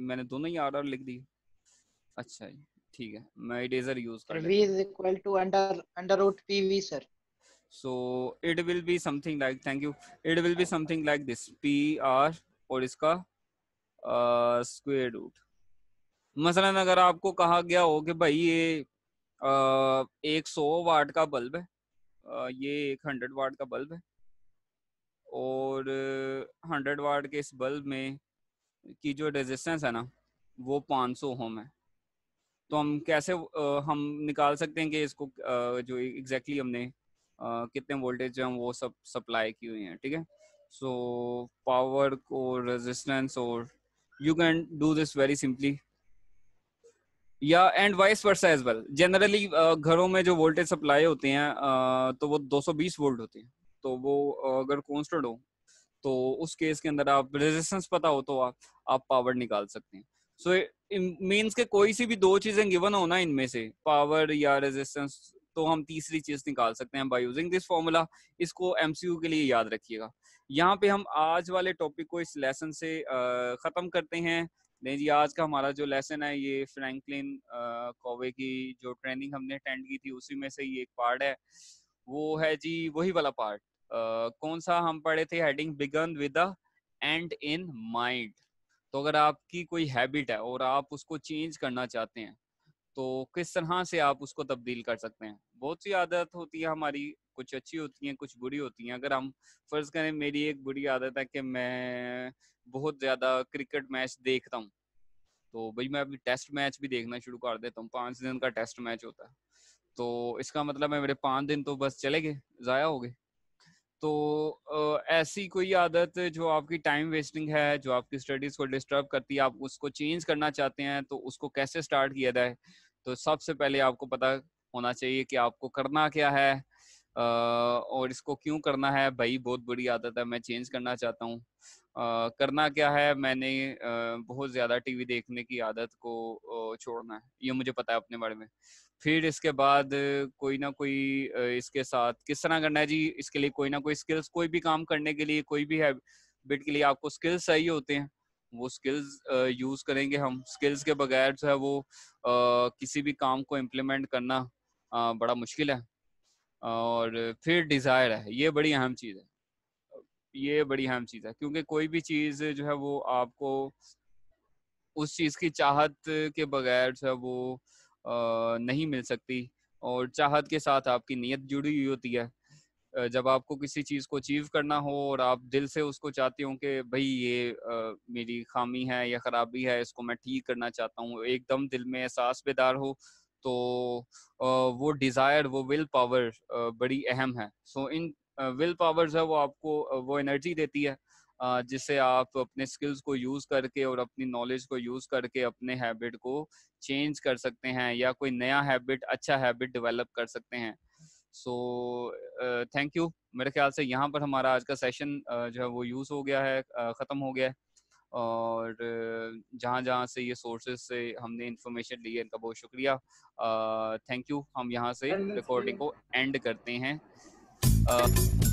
मैंने दोनों ही आर आर लिख दी अच्छा ठीक है मैं इरेजर यूज कर is equal to under under root P V sir so it will be something like thank you it will be something like this P R और इसका स्क्वायर uh, रूट मसलन अगर आपको कहा गया हो कि भाई ये आ, एक सौ वाट का बल्ब है आ, ये एक हंड्रेड वाट का बल्ब है और हंड्रेड वाट के इस बल्ब में की जो रेजिस्टेंस है ना वो सौ होम है तो हम कैसे आ, हम निकाल सकते हैं कि इसको आ, जो एग्जैक्टली हमने आ, कितने वोल्टेज हम वो सब सप्लाई की हुई हैं ठीक है सो पावर को रेजिस्टेंस और you can do this very simply या and vice versa as well generally घरों में जो वोल्टेज सप्लाई होते हैं uh, तो वो 220 वोल्ट होते हैं तो वो अगर कॉन्स्टेंट हो तो उस केस के अंदर आप रेजिस्टेंस पता हो तो आप आप पावर निकाल सकते हैं सो so, मीन्स के कोई सी भी दो चीजें गिवन हो ना इनमें से पावर या रेजिस्टेंस तो हम तीसरी चीज निकाल सकते हैं बाय यूजिंग दिस फॉर्मूला इसको एमसीयू के लिए याद रखिएगा यहाँ पे हम आज वाले टॉपिक को इस लेसन से खत्म करते हैं नहीं जी आज का हमारा जो लेसन है ये फ्रैंकलिन कोवे की जो ट्रेनिंग हमने अटेंड की थी उसी में से ये एक पार्ट है वो है जी वही वाला पार्ट uh, कौन सा हम पढ़े थे heading begin with end in mind तो अगर आपकी कोई हैबिट है और आप उसको चेंज करना चाहते हैं तो किस तरह से आप उसको तब्दील कर सकते हैं बहुत सी आदत होती है हमारी कुछ अच्छी होती हैं कुछ बुरी होती हैं अगर हम फर्ज करें मेरी एक बुरी आदत है कि मैं बहुत ज़्यादा क्रिकेट मैच देखता हूँ तो भाई मैं अभी टेस्ट मैच भी देखना शुरू कर देता हूँ पांच दिन का टेस्ट मैच होता है तो इसका मतलब है मेरे पांच दिन तो बस चले गए ज़ाया हो गए तो ऐसी कोई आदत जो आपकी टाइम वेस्टिंग है जो आपकी स्टडीज को डिस्टर्ब करती है आप उसको चेंज करना चाहते हैं तो उसको कैसे स्टार्ट किया जाए तो सबसे पहले आपको पता होना चाहिए कि आपको करना क्या है और इसको क्यों करना है भाई बहुत बुरी आदत है मैं चेंज करना चाहता हूँ करना क्या है मैंने बहुत ज्यादा टीवी देखने की आदत को छोड़ना है ये मुझे पता है अपने बारे में फिर इसके बाद कोई ना कोई इसके साथ किस तरह करना है जी इसके लिए कोई ना कोई स्किल्स कोई भी काम करने के लिए कोई भी हैबिट के लिए आपको स्किल्स चाहिए होते हैं वो स्किल्स यूज करेंगे हम स्किल्स के बगैर जो है वो किसी भी काम को इम्प्लीमेंट करना बड़ा मुश्किल है और फिर डिजायर है ये बड़ी अहम चीज है ये बड़ी अहम चीज है क्योंकि कोई भी चीज जो है वो आपको उस चीज की चाहत के बगैर जो है वो आ, नहीं मिल सकती और चाहत के साथ आपकी नीयत जुड़ी हुई होती है जब आपको किसी चीज को अचीव करना हो और आप दिल से उसको चाहते हो कि भाई ये आ, मेरी खामी है या खराबी है इसको मैं ठीक करना चाहता हूँ एकदम दिल में एहसास बेदार हो तो वो डिज़ायर वो विल पावर बड़ी अहम है सो इन विल पावर्स है वो आपको वो एनर्जी देती है जिससे आप अपने स्किल्स को यूज करके और अपनी नॉलेज को यूज करके अपने हैबिट को चेंज कर सकते हैं या कोई नया हैबिट अच्छा हैबिट डेवलप कर सकते हैं सो थैंक यू मेरे ख्याल से यहाँ पर हमारा आज का सेशन uh, जो है वो यूज हो गया है uh, खत्म हो गया है और जहाँ जहाँ से ये सोर्सेज से हमने इंफॉर्मेशन ली है इनका बहुत शुक्रिया थैंक uh, यू हम यहाँ से रिकॉर्डिंग को एंड करते हैं Uh.